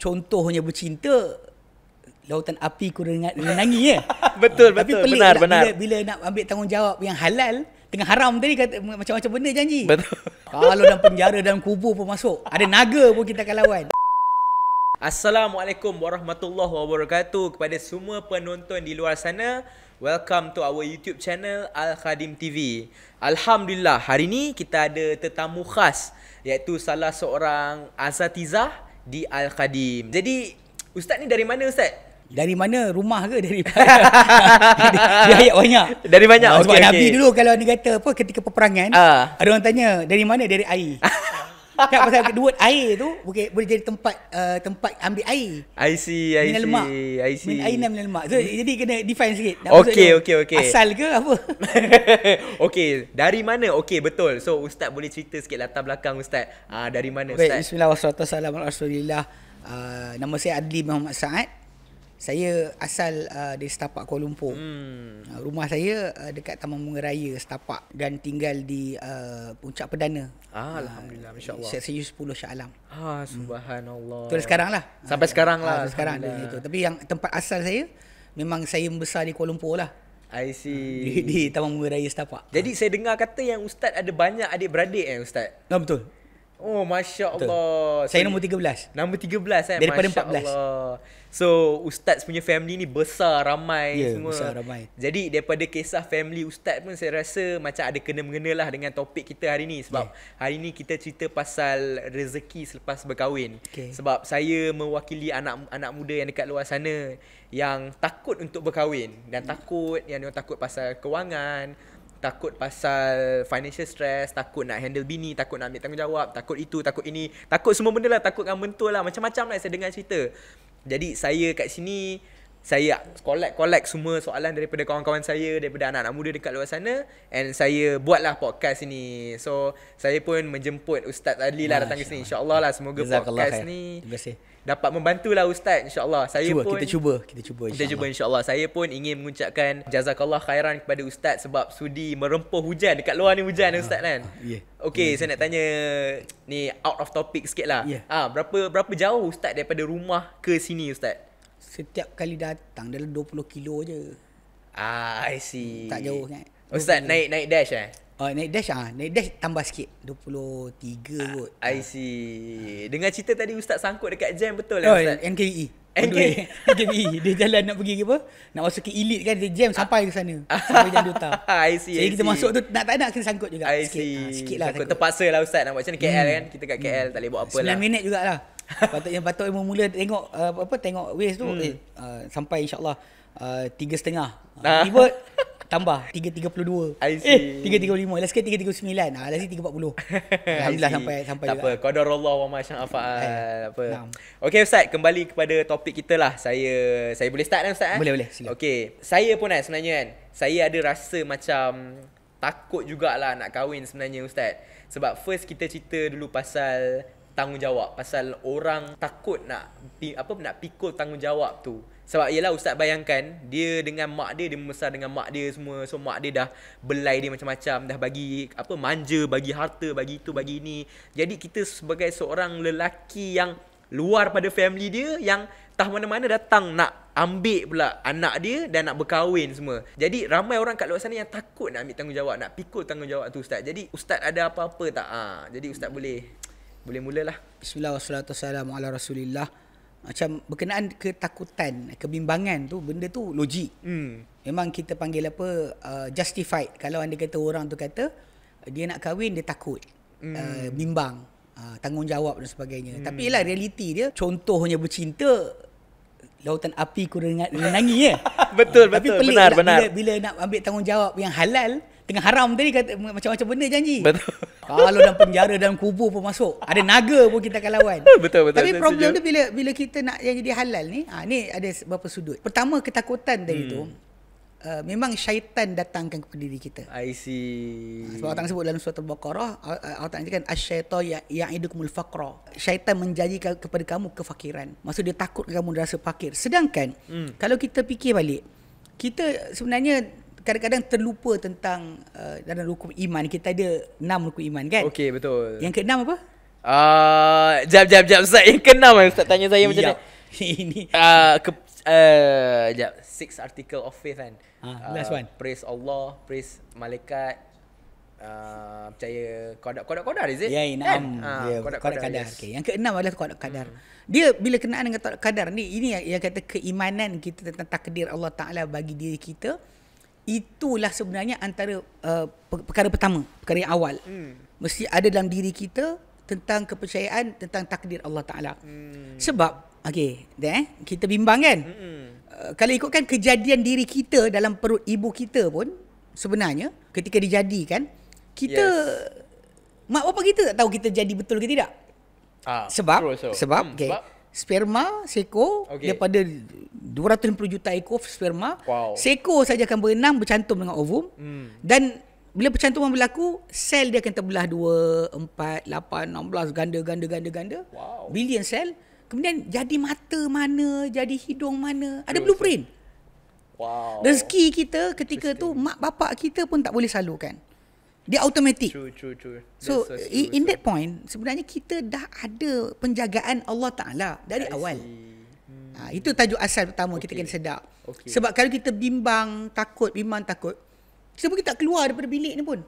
contohnya bercinta lautan api ku dengan menangi ya. betul betul Tapi benar lah benar. Bila, bila nak ambil tanggungjawab yang halal tengah haram tadi kata macam-macam benda janji. Betul. Kalau dalam penjara dalam kubur pun masuk. Ada naga pun kita akan lawan. Assalamualaikum warahmatullahi wabarakatuh kepada semua penonton di luar sana. Welcome to our YouTube channel Al Khadim TV. Alhamdulillah hari ini kita ada tetamu khas iaitu salah seorang Azatizah di Al Qadim. Jadi ustaz ni dari mana ustaz? Dari mana rumah ke dari Dia ayat banyak. Dari banyak. Nah, sebab okay, Nabi dulu kalau dia kata apa ketika peperangan, uh. ada orang tanya dari mana dari air. tak pasal the word air tu boleh boleh jadi tempat uh, tempat ambil air. I see, I minal see. Lemak. I So, hmm. jadi kena define sikit. Nak okay, okay, okay. Asal ke apa? okay, dari mana? Okay, betul. So, ustaz boleh cerita sikit latar belakang ustaz. uh, dari mana okay, ustaz? Bismillahirrahmanirrahim. Uh, nama saya Adli Muhammad Saad saya asal uh, dari setapak Kuala Lumpur. Hmm. Uh, rumah saya uh, dekat Taman Bunga Raya setapak dan tinggal di uh, Puncak Perdana. Ah, uh, alhamdulillah Insya allah Uh, saya 10 Shah Alam. Ah hmm. subhanallah. Hmm. Tu sekarang Sampai uh, sekarang lah. Ah, sekarang lah, ah, dia itu. Tapi yang tempat asal saya memang saya membesar di Kuala Lumpur lah. I see. Ah, di, di Taman Bunga Raya setapak. Jadi uh. saya dengar kata yang ustaz ada banyak adik-beradik eh ustaz. Ah betul. Oh masya-Allah. Saya, saya nombor 13. Nombor 13 eh. Daripada 14. Allah. So ustaz punya family ni besar ramai yeah, semua. besar ramai. Jadi daripada kisah family ustaz pun saya rasa macam ada kena lah dengan topik kita hari ni sebab yeah. hari ni kita cerita pasal rezeki selepas berkahwin. Okay. Sebab saya mewakili anak anak muda yang dekat luar sana yang takut untuk berkahwin dan yeah. takut yang dia takut pasal kewangan, takut pasal financial stress, takut nak handle bini, takut nak ambil tanggungjawab, takut itu, takut ini, takut semua benda lah, takut dengan mentua lah, macam-macam lah saya dengar cerita. Jadi saya kat sini saya collect-collect semua soalan daripada kawan-kawan saya, daripada anak-anak muda dekat luar sana and saya buatlah podcast ini. So, saya pun menjemput Ustaz Adli lah datang ke sini. InsyaAllah lah semoga podcast Allah, ni Terima kasih. dapat membantulah Ustaz insyaAllah. Saya cuba, pun, kita cuba, kita cuba insyaAllah. Kita cuba insyaAllah. Saya pun ingin mengucapkan jazakallah khairan kepada Ustaz sebab sudi merempuh hujan. Dekat luar ni hujan uh, Ustaz kan? Uh, yeah. Okay, yeah, saya yeah. nak tanya ni out of topic sikit lah. Yeah. Ya. Ha, berapa, berapa jauh Ustaz daripada rumah ke sini Ustaz? setiap kali datang dalam 20 kilo je. Ah, I see. Tak jauh kan. Ustaz kilo. naik naik dash eh? Oh, uh, naik dash ah. Naik dash tambah sikit. 23 ah, kot. I ah. see. Dengan cerita tadi ustaz sangkut dekat jam betul lah oh, ustaz. NKE. NKE. NKE. dia jalan nak pergi ke apa? Nak masuk ke elite kan dia jam sampai ke sana. Ah. sampai jam Dota. I see. Jadi so, kita masuk tu nak tak nak kita sangkut juga. I sikit. see. Ha, sikit lah sangkut. sangkut. Terpaksa lah ustaz nak buat macam KL hmm. kan. Kita kat KL hmm. tak boleh buat apa lah. 9 minit jugalah patut yang patut yang mula tengok uh, apa tengok waist tu hmm. eh, uh, sampai insyaallah uh, tiga uh, setengah uh, tiba tambah 332 I see eh, 335 last kali 339 ah last kali puluh. alhamdulillah sampai sampai tak juga. apa Allah wa ma syaa eh, apa apa Okay ustaz kembali kepada topik kita lah saya saya boleh start kan ustaz boleh eh? boleh sila okey saya pun kan sebenarnya kan saya ada rasa macam takut jugalah nak kahwin sebenarnya ustaz sebab first kita cerita dulu pasal tanggungjawab pasal orang takut nak apa nak pikul tanggungjawab tu sebab ialah ustaz bayangkan dia dengan mak dia dia membesar dengan mak dia semua so mak dia dah belai dia macam-macam dah bagi apa manja bagi harta bagi itu bagi ini jadi kita sebagai seorang lelaki yang luar pada family dia yang tah mana-mana datang nak ambil pula anak dia dan nak berkahwin semua. Jadi ramai orang kat luar sana yang takut nak ambil tanggungjawab, nak pikul tanggungjawab tu ustaz. Jadi ustaz ada apa-apa tak? Ha, jadi ustaz boleh boleh mulalah. Bismillah wassalatu wassalamu ala rasulillah. Macam berkenaan ketakutan, kebimbangan tu benda tu logik. Hmm. Memang kita panggil apa uh, justified. Kalau anda kata orang tu kata dia nak kahwin dia takut. Hmm. Uh, bimbang. Uh, tanggungjawab dan sebagainya. Hmm. Tapi ialah realiti dia. Contohnya bercinta lautan api kurang renangi ya. betul uh, betul tapi pelik benar lah benar. Bila, bila nak ambil tanggungjawab yang halal tengah haram tadi kata macam-macam benda janji. Betul. Kalau dalam penjara dalam kubur pun masuk. Ada naga pun kita akan lawan. Betul betul. Tapi problem dia bila bila kita nak yang jadi halal ni, ha, ni ada beberapa sudut. Pertama ketakutan tadi hmm. tu. Uh, memang syaitan datangkan kepada diri kita. I see. Ha, sebab orang sebut dalam surat Al-Baqarah, Allah Ta'ala kan asyaita ya ya'idukumul faqra. Syaitan menjanjikan kepada kamu kefakiran. Maksud dia takut kamu rasa fakir. Sedangkan hmm. kalau kita fikir balik, kita sebenarnya kadang-kadang terlupa tentang uh, dalam rukun iman kita ada enam rukun iman kan okey betul yang ke enam apa ah uh, jap jap jap ustaz yang keenam ustaz tanya saya macam ni ini ah ke uh, jap six article of faith kan ha, last uh, one praise allah praise malaikat Uh, percaya kodak kodak kodar is it? yeah, enam. Ya, kan? Ya, kodak kodak kadar. Yes. Okay. Yang ke enam adalah kodak kadar. Hmm. Dia bila kenaan dengan kodak kadar ni, ini yang, yang kata keimanan kita tentang takdir Allah Ta'ala bagi diri kita itulah sebenarnya antara uh, perkara pertama, perkara yang awal. Hmm. Mesti ada dalam diri kita tentang kepercayaan tentang takdir Allah Taala. Hmm. Sebab okay, deh, eh, kita bimbang kan? Hmm. Uh, kalau ikutkan kejadian diri kita dalam perut ibu kita pun sebenarnya ketika dijadikan, kita yes. mak bapa kita tak tahu kita jadi betul ke tidak. Ah, sebab sebab hmm. okey sperma seko okay. daripada 250 juta ekor sperma wow. seko saja akan berenang bercantum dengan ovum mm. dan bila percantuman berlaku sel dia akan terbelah 2 4 8 16 ganda ganda ganda ganda wow. billion sel kemudian jadi mata mana jadi hidung mana ada blueprint wow rezeki kita ketika tu mak bapak kita pun tak boleh salurkan dia automatik. True, true, true. So, so in, in that point, sebenarnya kita dah ada penjagaan Allah Ta'ala dari I awal. Hmm. Ha, itu tajuk asal pertama okay. kita kena sedar. Okay. Sebab kalau kita bimbang, takut, bimbang, takut, kita pun tak keluar daripada bilik ni pun.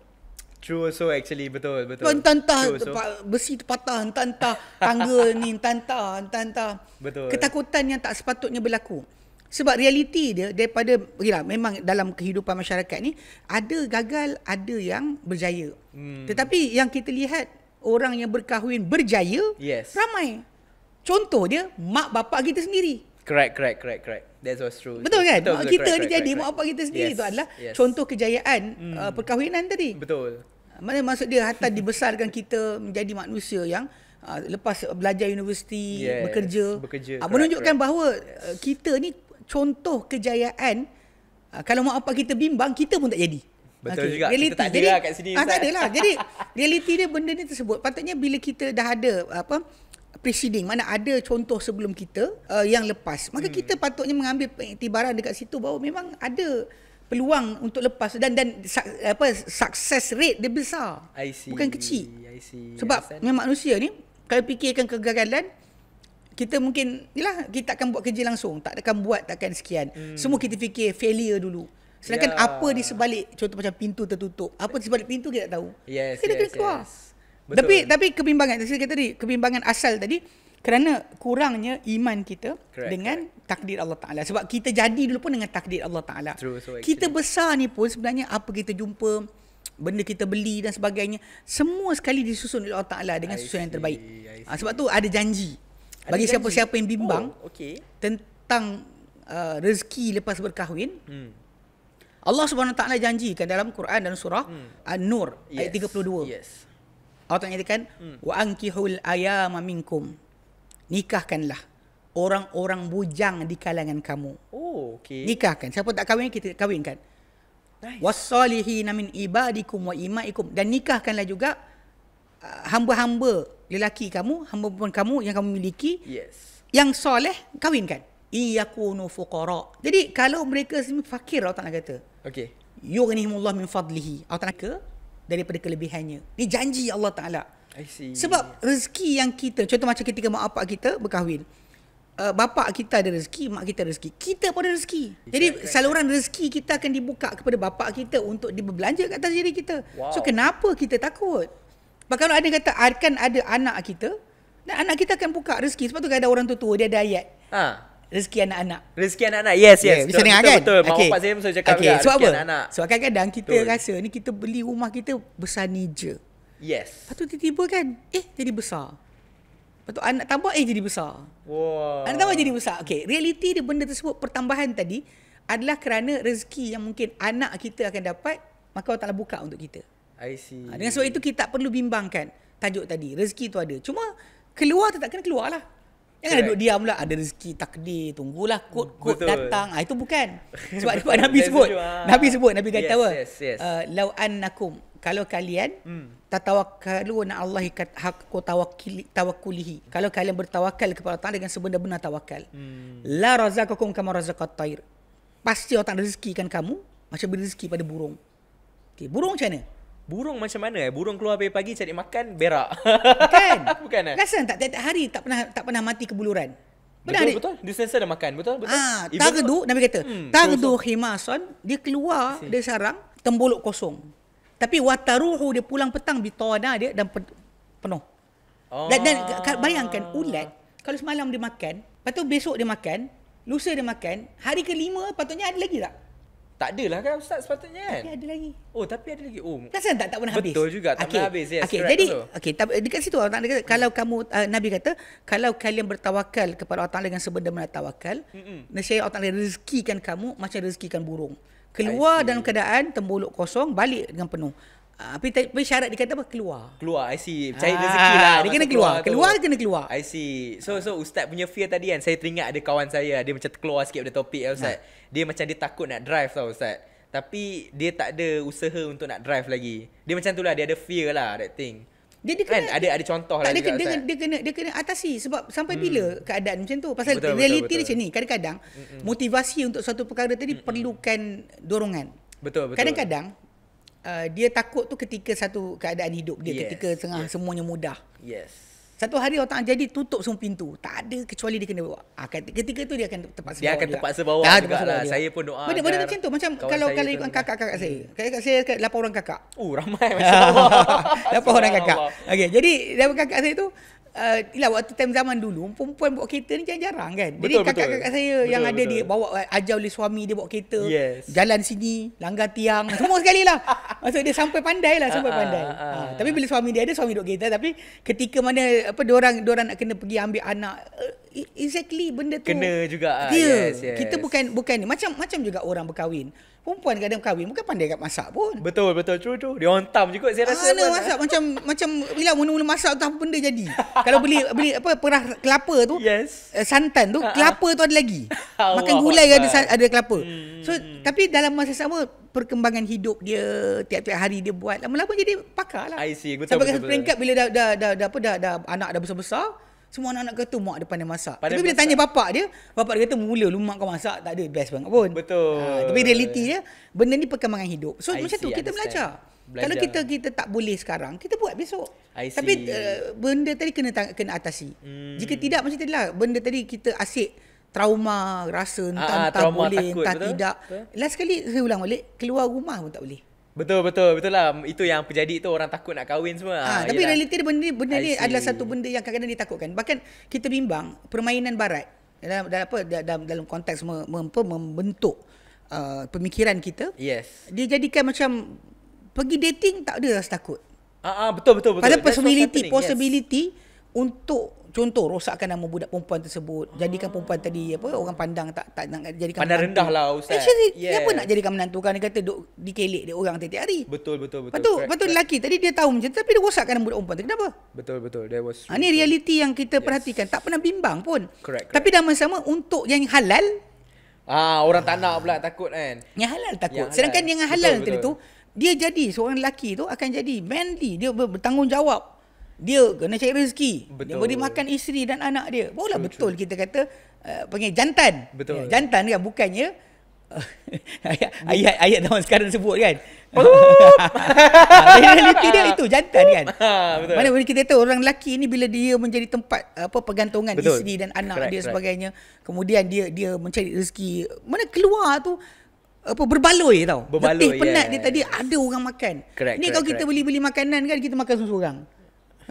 True, so actually, betul, betul. Entah-entah so. besi terpatah, patah, entah tangga ni, entah-entah, Betul. Ketakutan yang tak sepatutnya berlaku sebab realiti dia daripada ya, memang dalam kehidupan masyarakat ni ada gagal ada yang berjaya hmm. tetapi yang kita lihat orang yang berkahwin berjaya yes. ramai contoh dia mak bapak kita sendiri correct correct correct correct that's was true betul kan betul, betul, mak betul, kita correct, ni correct, jadi correct. mak bapak kita sendiri yes. itu adalah yes. contoh kejayaan uh, hmm. uh, perkahwinan tadi betul ah, mana maksud dia hatta dibesarkan kita menjadi manusia yang Uh, lepas belajar universiti yes, bekerja, bekerja uh, correct, menunjukkan correct. bahawa uh, kita ni contoh kejayaan uh, kalau mak bapak kita bimbang kita pun tak jadi betul okay. juga reality. kita tak jadi lah kat sini ah, tak adalah jadi realiti dia benda ni tersebut patutnya bila kita dah ada apa preceding mana ada contoh sebelum kita uh, yang lepas maka hmm. kita patutnya mengambil pengiktibaran dekat situ bahawa memang ada peluang untuk lepas dan dan apa success rate dia besar bukan kecil sebab memang manusia ni kalau fikirkan kegagalan kita mungkin yalah kita akan buat kerja langsung tak akan buat tak akan sekian hmm. semua kita fikir failure dulu sedangkan yeah. apa di sebalik contoh macam pintu tertutup apa di sebalik pintu kita tak tahu yes, kita yes, kena keluar yes. Betul. tapi kebimbangan saya kata tadi kebimbangan asal tadi kerana kurangnya iman kita correct, dengan correct. takdir Allah Taala sebab kita jadi dulu pun dengan takdir Allah Taala so kita besar ni pun sebenarnya apa kita jumpa benda kita beli dan sebagainya semua sekali disusun oleh Allah Taala dengan susunan yang terbaik ha, sebab tu ada janji bagi siapa-siapa yang bimbang oh, okay. tentang uh, rezeki lepas berkahwin hmm. Allah Subhanahu taala janjikan dalam Quran dan surah hmm. An-Nur yes. ayat 32 yes Allah Taala nyatakan hmm. wa ankihul ayama minkum nikahkanlah orang-orang bujang di kalangan kamu oh okey nikahkan siapa tak kahwin kita kahwinkan nice wasalihi min ibadikum wa imaikum dan nikahkanlah juga uh, hamba-hamba lelaki kamu, hamba perempuan kamu yang kamu miliki. Yes. Yang soleh kahwinkan. kuno fuqara. Jadi kalau mereka semua fakir Allah Taala kata. Okay. Yughnihimullah min fadlihi. Allah Taala ke daripada kelebihannya. Ini janji Allah Taala. I see. Sebab rezeki yang kita, contoh macam ketika mak bapak kita berkahwin. Uh, bapak kita ada rezeki, mak kita rezeki. Kita pun ada rezeki. Jadi saluran rezeki kita akan dibuka kepada bapa kita untuk diberbelanja kat atas diri kita. Wow. So kenapa kita takut? Bahkan ada kata akan ah, ada anak kita dan anak kita akan buka rezeki sebab tu kadang orang tu tua dia ada ayat. Ha. Rezeki anak-anak. Rezeki anak-anak. Yes, yes. Bisa dengar kan? Betul. Okay. Mak saya pun saya cakap okay. juga. Sebab apa? Sebab kadang-kadang kita betul. rasa ni kita beli rumah kita besar ni je. Yes. Lepas tu tiba-tiba kan, eh jadi besar. Lepas tu anak tambah, eh jadi besar. Wow. Anak tambah jadi besar. Okay, realiti dia benda tersebut pertambahan tadi adalah kerana rezeki yang mungkin anak kita akan dapat, maka Allah Ta'ala buka untuk kita. I see. Ha, dengan sebab itu kita tak perlu bimbangkan tajuk tadi. Rezeki tu ada. Cuma keluar tetap kena keluar lah. Jangan duduk diam pula. Ada rezeki takdir. Tunggulah kot-kot datang. Ah, itu bukan. Sebab Nabi, sebut. Nabi sebut. Ah. Nabi sebut. Nabi kata apa? Yes, yes, yes. Uh, Lau annakum. Kalau kalian hmm. tatawakkalu na Allah hakku tawakkili tawakkulihi. Hmm. Kalau kalian bertawakal kepada Allah dengan sebenar-benar tawakal. Hmm. La razaqakum kama razaqat tair. Pasti Allah tak rezekikan kamu macam beri pada burung. Okey, burung macam mana? Burung macam mana eh? Burung keluar pagi-pagi cari makan, berak. Kan? Bukan eh? Rasa tak tiap-tiap hari tak pernah tak pernah mati kebuluran. Pernah betul, betul. Dia sensor dah makan, betul? Betul. Ah, tangdu Nabi kata, hmm, tangdu himason, dia keluar si. dari sarang tembolok kosong. Tapi wataruhu dia pulang petang bitona dia dan penuh. Oh. Dan, dan ah. bayangkan ulat kalau semalam dia makan, lepas tu besok dia makan, lusa dia makan, hari kelima patutnya ada lagi tak? Tak adalah kan ustaz sepatutnya kan? Tapi ada lagi. Oh, tapi ada lagi. Oh. Tak sangat tak, tak pernah habis. Betul juga, tak okay. pernah habis. Yes, okay, jadi, okay, tapi dekat situ Allah Ta'ala kata, kalau kamu, uh, Nabi kata, kalau kalian bertawakal kepada Allah Ta'ala dengan sebenar mana tawakal, nasihat Allah Ta'ala rezekikan kamu macam rezekikan burung. Keluar dalam keadaan tembuluk kosong, balik dengan penuh. Ah, tapi, tapi syarat dia kata apa? Keluar. Keluar, I see. Cari ah, rezeki lah. Dia kena keluar. Keluar, keluar kena keluar. I see. So, so ustaz punya fear tadi kan, saya teringat ada kawan saya, dia macam terkeluar sikit pada topik ya ustaz. Nah. Dia macam dia takut nak drive tau Ustaz Tapi dia tak ada usaha untuk nak drive lagi Dia macam tu lah dia ada fear lah that thing dia, dia kan? kena, kan? ada ada contoh tak, lah dia, juga, dia, dia, kena, dia kena atasi sebab sampai hmm. bila keadaan macam tu pasal betul, realiti betul, macam ni kadang-kadang Mm-mm. motivasi untuk suatu perkara tadi Mm-mm. perlukan dorongan betul betul kadang-kadang uh, dia takut tu ketika satu keadaan hidup dia yes. ketika tengah yes. semuanya mudah yes satu hari orang tak jadi tutup semua pintu. Tak ada kecuali dia kena bawa. Ah, ketika itu dia akan terpaksa dia bawa. dia akan terpaksa bawa, dia ah, terpaksa bawa lah. Saya pun doa. Benda-benda macam tu. Macam kalau kalau ikut kakak-kakak saya. Hmm. Kakak saya kat lapan orang kakak. Oh, uh, ramai. Lapan orang kakak. Okay jadi lapan kakak saya tu uh, ialah waktu time zaman dulu perempuan bawa kereta ni jarang-jarang kan. Jadi kakak-kakak saya betul, yang ada betul. dia bawa ajar oleh suami dia bawa kereta yes. jalan sini langgar tiang semua sekali lah. Maksud dia sampai pandai lah sampai ah, ah, pandai. Uh, uh, uh. Ha, tapi bila suami dia ada suami duduk kereta tapi ketika mana apa dua orang dua orang nak kena pergi ambil anak uh, exactly benda tu kena juga. Ya, yes, yes. Kita bukan bukan ni macam macam juga orang berkahwin. Perempuan kadang kahwin bukan pandai kat masak pun. Betul betul true tu, Dia hontam juga saya rasa. Mana ah, masak macam macam bila mula-mula masak tu apa benda jadi. Kalau beli beli apa perah kelapa tu. Yes. Eh, santan tu kelapa tu ada lagi. Makan gulai ada ada kelapa. Hmm. So tapi dalam masa sama perkembangan hidup dia tiap-tiap hari dia buat lama-lama jadi pakar lah. I see. Betul, Sampai betul, peringkat bila dah dah dah, dah apa dah, dah, dah anak dah besar-besar. Semua anak-anak kata mak dia pandai masak. Pandai tapi bila masak. tanya bapak dia, bapak dia kata mula lu mak kau masak tak ada best banget pun. Betul. Ha, tapi realiti dia benda ni perkembangan hidup. So I macam see, tu kita belajar. belajar. Kalau kita kita tak boleh sekarang, kita buat besok. Tapi uh, benda tadi kena kena atasi. Hmm. Jika tidak macam tadilah, benda tadi kita asyik trauma rasa ah, entah, ah, entah boleh takut, tidak. Betul? Last sekali saya ulang balik, keluar rumah pun tak boleh. Betul betul betul lah itu yang terjadi tu orang takut nak kahwin semua. Ha, ha tapi realiti dia benda ni benda ni adalah satu benda yang kadang-kadang ditakutkan. Bahkan kita bimbang permainan barat dalam dalam apa dalam dalam konteks mem, mem, membentuk uh, pemikiran kita. Yes. Dia jadikan macam pergi dating tak ada rasa takut. Ah, ah betul betul betul. Pada possibility possibility yes. untuk contoh rosakkan nama budak perempuan tersebut jadikan perempuan tadi apa orang pandang tak tak nak jadikan pandang rendah lah ustaz actually yeah. dia apa nak jadikan menantu kan dia kata duk dikelik dia orang tiap-tiap hari betul betul betul betul betul lelaki tadi dia tahu macam tapi dia rosakkan nama budak perempuan tu kenapa betul betul there was ha, ini realiti yang kita yes. perhatikan tak pernah bimbang pun correct, correct. tapi dalam masa sama untuk yang halal ah orang tak nak pula takut kan yang halal takut yang halal. sedangkan yang halal betul, tadi betul. tu dia jadi seorang lelaki tu akan jadi manly dia bertanggungjawab dia kena cari rezeki betul. dia boleh makan isteri dan anak dia bolehlah betul true. kita kata uh, panggil jantan betul. Ya, jantan kan bukannya uh, ayat ayat zaman sekarang sebut kan ah, realiti dia itu jantan kan ha, betul. mana boleh kita tahu orang lelaki ni bila dia menjadi tempat apa pergantungan betul. isteri dan anak correct, dia correct. sebagainya kemudian dia dia mencari rezeki mana keluar tu apa berbaloi tau berbaloi, letih penat yes. Ya, dia ya, tadi ya. ada orang makan correct, ni correct, kalau kita beli-beli makanan kan kita makan seorang-seorang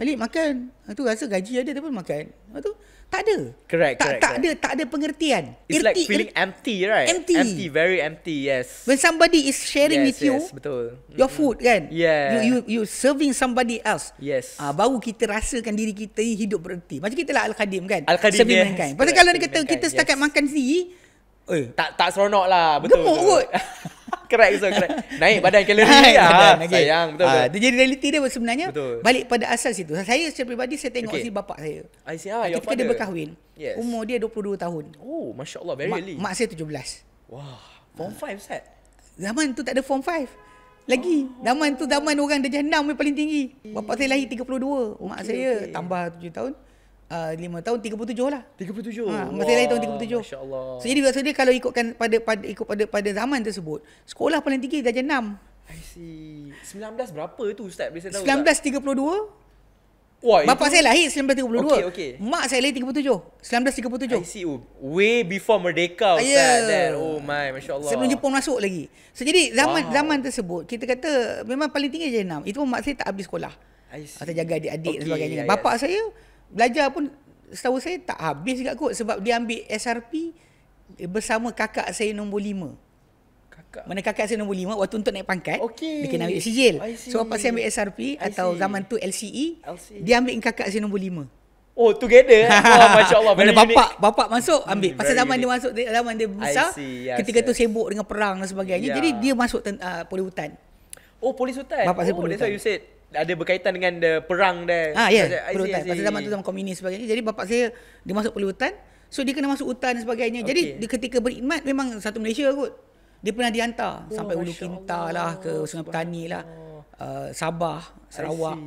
Balik makan. Tu rasa gaji ada tapi makan. Lepas tu tak ada. Correct, tak, correct, tak correct. ada, tak ada pengertian. It's Erti, like feeling empty, right? Empty. empty, very empty, yes. When somebody is sharing yes, with yes, you, betul. your food kan? Yeah. You, you you serving somebody else. Yes. Ah, uh, baru kita rasakan diri kita hidup berhenti. Macam kita lah Al-Khadim kan? Al-Khadim, yes. Sambil makan. Pasal kalau dia kata kita setakat yes. makan sendiri, Eh, tak tak seronok lah betul. Gemuk kot. Correct so correct. Naik badan kalori lah. Ah, okay. Sayang betul. Ah, dia jadi realiti dia sebenarnya. Betul. Balik pada asal situ. Saya secara peribadi saya tengok okay. si bapak saya. I see. Ah, ah Ketika dia berkahwin. Yes. Umur dia 22 tahun. Oh, masya-Allah very early. Mak, mak saya 17. Wah, form 5 set. Zaman tu tak ada form 5. Lagi, oh. zaman tu zaman orang dah jenam paling tinggi. Bapak saya lahir 32, okay, mak saya okay. tambah 7 tahun. Ah, lima uh, tahun 37 lah 37 ha, masa lain tahun 37 masyaallah so jadi maksud dia kalau ikutkan pada, pada ikut pada pada zaman tersebut sekolah paling tinggi darjah 6 i see 19 berapa tu ustaz boleh saya tahu 1932 Wah, Bapak itu... saya lahir 1932. Okay, okay. Mak saya lahir 37. 1937. I see. Oh, way before Merdeka. Ustaz. Yeah. Oh my. Masya Allah. Sebelum Jepun masuk lagi. So, jadi zaman wow. zaman tersebut, kita kata memang paling tinggi je 6. Itu pun mak saya tak habis sekolah. I see. Atau jaga adik-adik okay, dan sebagainya. Yeah, yeah. Bapak saya, belajar pun setahu saya tak habis juga kot sebab dia ambil SRP bersama kakak saya nombor lima. Kakak. Mana kakak saya nombor lima? waktu untuk naik pangkat. Okay. Dia kena ambil sijil. So apa saya ambil SRP I atau see. zaman tu LCE, LCE. dia ambil kakak saya nombor lima. Oh together eh? Wah masyaAllah Bila bapak Bapak masuk ambil hmm, Pasal zaman unique. dia masuk Zaman dia besar yes, Ketika yes. tu sibuk dengan perang Dan sebagainya yeah. Jadi ya. dia masuk uh, Polis hutan Oh polis hutan Bapak oh, saya polis hutan ada berkaitan dengan the perang dia. Ah ya, yeah, Masa zaman tu zaman komunis sebagainya. Jadi bapak saya dia masuk perlu So dia kena masuk hutan dan sebagainya. Okay. Jadi di ketika berkhidmat memang satu Malaysia kot. Dia pernah dihantar oh, sampai Ulu Kinta lah ke Sungai Petani lah. Oh. Uh, Sabah, Sarawak.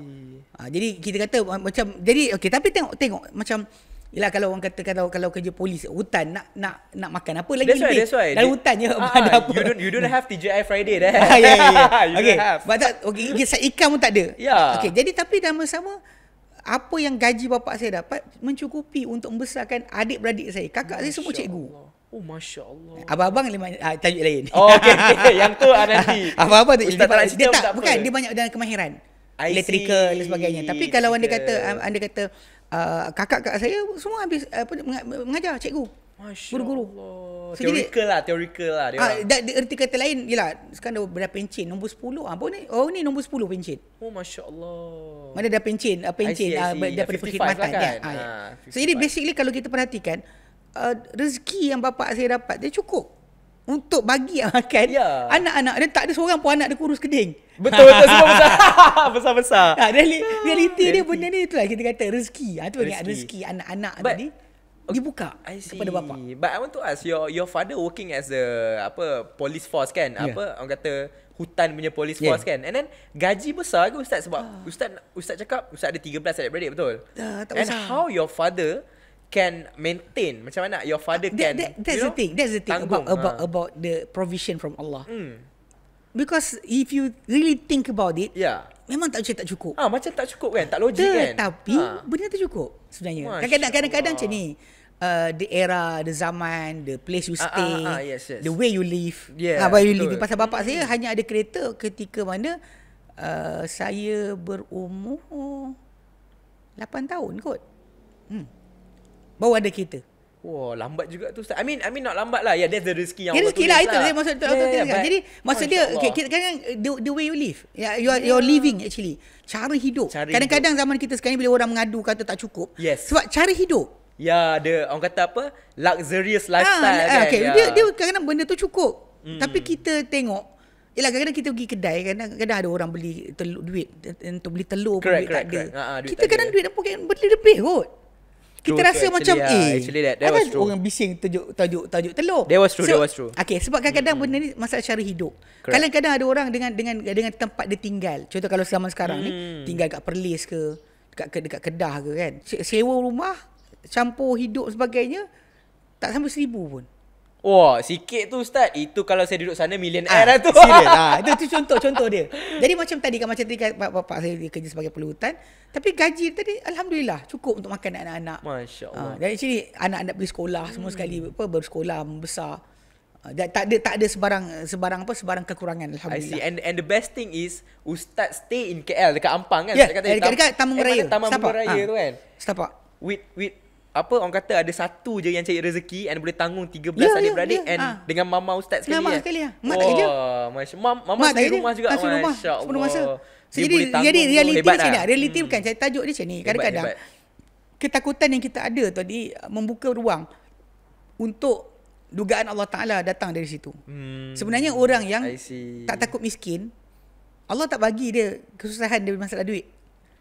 Uh, jadi kita kata macam jadi okey tapi tengok tengok macam Yelah kalau orang kata kalau, kalau kerja polis hutan nak nak nak makan apa lagi that's why, that's why. dalam hutan je uh, ada apa you don't you don't have TGI Friday dah yeah, yeah, yeah. you okay. don't have tak, okay okay ikan pun tak ada yeah. okay jadi tapi dalam masa sama apa yang gaji bapa saya dapat mencukupi untuk membesarkan adik beradik saya kakak Masya saya semua cikgu Oh masya Allah. Abang-abang lima uh, tajuk lain. Oh, okay, okay. yang tu ada nanti. Abang-abang tu dia, tak, dia tak, tak bukan dia banyak dengan kemahiran. I dan sebagainya. Tapi kalau anda kata anda kata kakak-kakak eh, saya semua habis eh, apa mengajar cikgu. Masya guru-guru. Allah. Sejadi, teorikal lah, teorikal lah dia. Ah, dah, di, erti kata lain yalah, sekarang dah berapa pencin? Nombor 10. Ah, ni? Oh, ni nombor 10 pencin. Oh, masya-Allah. Mana dah pencin? Uh, pencin ah, ah daripada lah perkhidmatan lah kan? Ya. Ah, ya. Ah, so, jadi basically kalau kita perhatikan uh, rezeki yang bapa saya dapat dia cukup untuk bagi makan ya. anak-anak dia tak ada seorang pun anak dia kurus keding. Betul betul semua besar. besar besar. Ha, reali- realiti dia benda ni itulah kita kata rezeki. Ha tu rezeki, rezeki anak-anak tadi. Okay. Dibuka I see. kepada bapa. But I want to ask your your father working as a apa police force kan? Yeah. Apa orang kata hutan punya police yeah. force kan? And then gaji besar ke ustaz sebab uh. ustaz ustaz cakap ustaz ada 13 adik beradik betul? Uh, And usah. how your father can maintain macam mana your father that, can that, that's you the thing that's the thing tanggung. about about, uh. about the provision from Allah. Mm. Because if you really think about it, yeah. memang tak macam tak cukup. Ah, macam tak cukup kan? Tak logik Tetapi, kan? Tetapi ha. benda tu cukup sebenarnya. Kadang-kadang kadang-kadang ni. Uh, the era, the zaman, the place you ah, ah, stay, uh, uh, uh, yes, yes. the way you live. Yeah, how you live. Pasal bapak hmm. saya mm. hanya ada kereta ketika mana uh, saya berumur 8 tahun kot. Hmm. Baru ada kereta. Wah, lambat juga tu Ustaz. I mean, I mean not lambat lah. Ya, yeah, that's the rezeki yang Allah lah, tulis lah. Itu, lah. Maksud, maksud, ya, yeah, ya, Jadi, maksud dia, okay, kita kan, the, the way you live. Ya, yeah, you are, yeah. You're living actually. Cara hidup. Kadang-kadang zaman kita sekarang bila orang mengadu kata tak cukup. Yes. Sebab cara hidup. Ya, yeah, ada orang kata apa? Luxurious ah, lifestyle ah, kan. Okay, yeah. dia, dia kadang-kadang benda tu cukup. Mm. Tapi kita tengok, Yelah kadang-kadang kita pergi kedai Kadang-kadang ada orang beli telur, duit Untuk beli telur correct, pun duit tak ada ah, ah, Kita kadang kadang duit apa kan Beli lebih kot kita rasa actually, macam yeah, eh actually that, that was true. orang bising tajuk tajuk tajuk telur that was true so, that was true okay sebab kadang-kadang mm-hmm. benda ni masalah cara hidup Correct. kadang-kadang ada orang dengan dengan dengan tempat dia tinggal contoh kalau zaman sekarang mm. ni hmm. tinggal kat perlis ke dekat dekat kedah ke kan sewa rumah campur hidup sebagainya tak sampai seribu pun Wah, sikit tu ustaz. Itu kalau saya duduk sana million ah, lah tu. Serius lah. Itu, itu contoh-contoh dia. Jadi macam tadi kan macam tadi kan, bapak saya dia kerja sebagai pelutan, tapi gaji tadi alhamdulillah cukup untuk makan anak-anak. Masya-Allah. Ah, dan jadi sini anak-anak pergi sekolah semua hmm. sekali apa bersekolah membesar. Ah, tak ada tak ada sebarang sebarang apa sebarang kekurangan alhamdulillah. I see. And and the best thing is ustaz stay in KL dekat Ampang kan. Yeah, dekat, dekat, dekat Taman Raya. Eh, Taman Raya ha. tu kan. Setapak. With with apa orang kata ada satu je yang cari rezeki and boleh tanggung 13 yeah, adik-beradik ya, yeah, yeah. and ha. dengan mama ustaz sekali. Mama eh. sekali ah. Mak tak oh, kerja. Wah, mam, mama mak stay rumah juga. Masya-Allah. Rumah, Sepenuh masa. So, jadi jadi realiti macam lah. ni. Realiti hmm. bukan cari tajuk dia macam ni. Kadang-kadang ketakutan yang kita ada tadi uh, membuka ruang untuk dugaan Allah Taala datang dari situ. Hmm. Sebenarnya orang yang tak takut miskin, Allah tak bagi dia kesusahan dia masalah duit.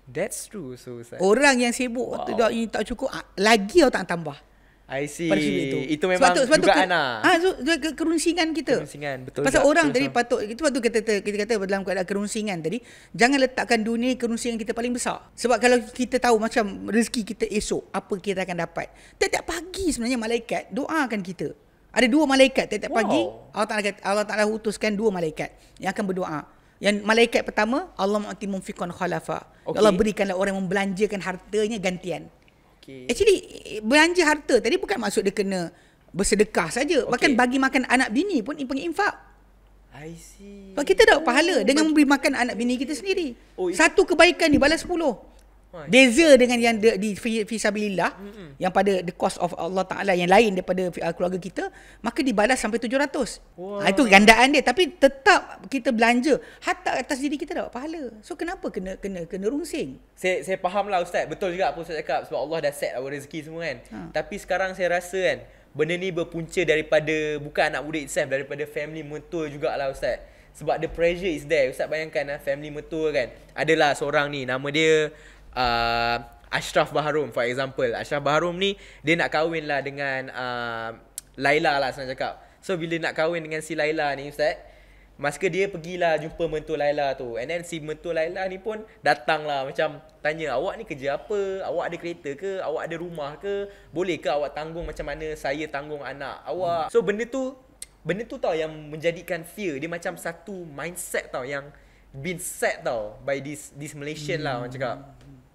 That's true so Ustaz. Orang yang sibuk waktu wow. ini tak cukup ah, lagi kau tak tambah. I see. Itu. itu memang sebab tu, sebab dugaan tu, ke, lah. Ah, so, ke, ke, kerunsingan kita. Kerunsingan, betul. Pasal juga. orang tadi patut, itu patut kita, kita, kita kata dalam keadaan kerunsingan tadi, jangan letakkan dunia kerunsingan kita paling besar. Sebab kalau kita tahu macam rezeki kita esok, apa kita akan dapat. Tiap-tiap pagi sebenarnya malaikat doakan kita. Ada dua malaikat tiap-tiap wow. pagi, Allah Ta'ala, Allah Ta'ala utuskan dua malaikat yang akan berdoa. Yang malaikat pertama, Allah mu'ti munfiqan khalafa. Ya okay. Allah berikanlah orang yang membelanjakan hartanya gantian. Okay. Actually, belanja harta tadi bukan maksud dia kena bersedekah saja. Okay. Bahkan bagi makan anak bini pun panggil infak. I see. kita dapat pahala oh, dengan memberi makan anak bini kita sendiri. Oh, Satu kebaikan ni balas sepuluh. Beza dengan yang de, di fisabilillah yang pada the cost of Allah Taala yang lain daripada uh, keluarga kita maka dibalas sampai 700. Wow. Ha, itu gandaan dia tapi tetap kita belanja hatta atas diri kita dapat pahala. So kenapa kena kena kena rungsing? Saya saya fahamlah ustaz. Betul juga apa ustaz cakap sebab Allah dah set our rezeki semua kan. Ha. Tapi sekarang saya rasa kan benda ni berpunca daripada bukan anak budak itself daripada family mentua jugalah ustaz. Sebab the pressure is there. Ustaz bayangkan ah, family mentua kan. Adalah seorang ni nama dia uh, Ashraf Baharum for example Ashraf Baharum ni dia nak kahwin lah dengan uh, Laila lah senang cakap So bila nak kahwin dengan si Laila ni Ustaz Masa dia pergi lah jumpa mentua Laila tu And then si mentua Laila ni pun datang lah macam Tanya awak ni kerja apa? Awak ada kereta ke? Awak ada rumah ke? Boleh ke awak tanggung macam mana saya tanggung anak awak? So benda tu Benda tu tau yang menjadikan fear Dia macam satu mindset tau yang Been set tau by this this Malaysian hmm. lah orang cakap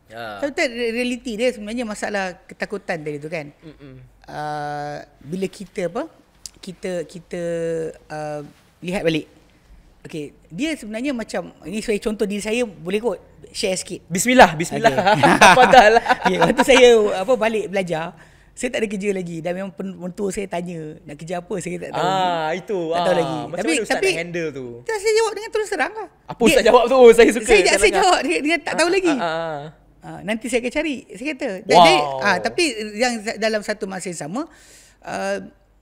Ya. Yeah. Tapi realiti dia sebenarnya masalah ketakutan dari tu kan. Mm-mm. Uh, bila kita apa? Kita kita uh, lihat balik. Okay, dia sebenarnya macam ini sebagai contoh diri saya boleh kot share sikit. Bismillah, bismillah. Padahal. Okay, waktu saya apa balik belajar, saya tak ada kerja lagi dan memang mentua saya tanya nak kerja apa saya tak tahu. Ah, itu. Tak ah, lagi. Macam tapi, ustaz tapi, nak handle tu? Tak saya jawab dengan terus terang lah. Apa dia, ustaz jawab tu? Saya suka. Saya, saya jawab dengan, dengan tak tahu ah, lagi. Ah, ah, ah. Uh, nanti saya akan cari saya kata wow. jadi uh, ah, tapi yang dalam satu masa yang sama uh,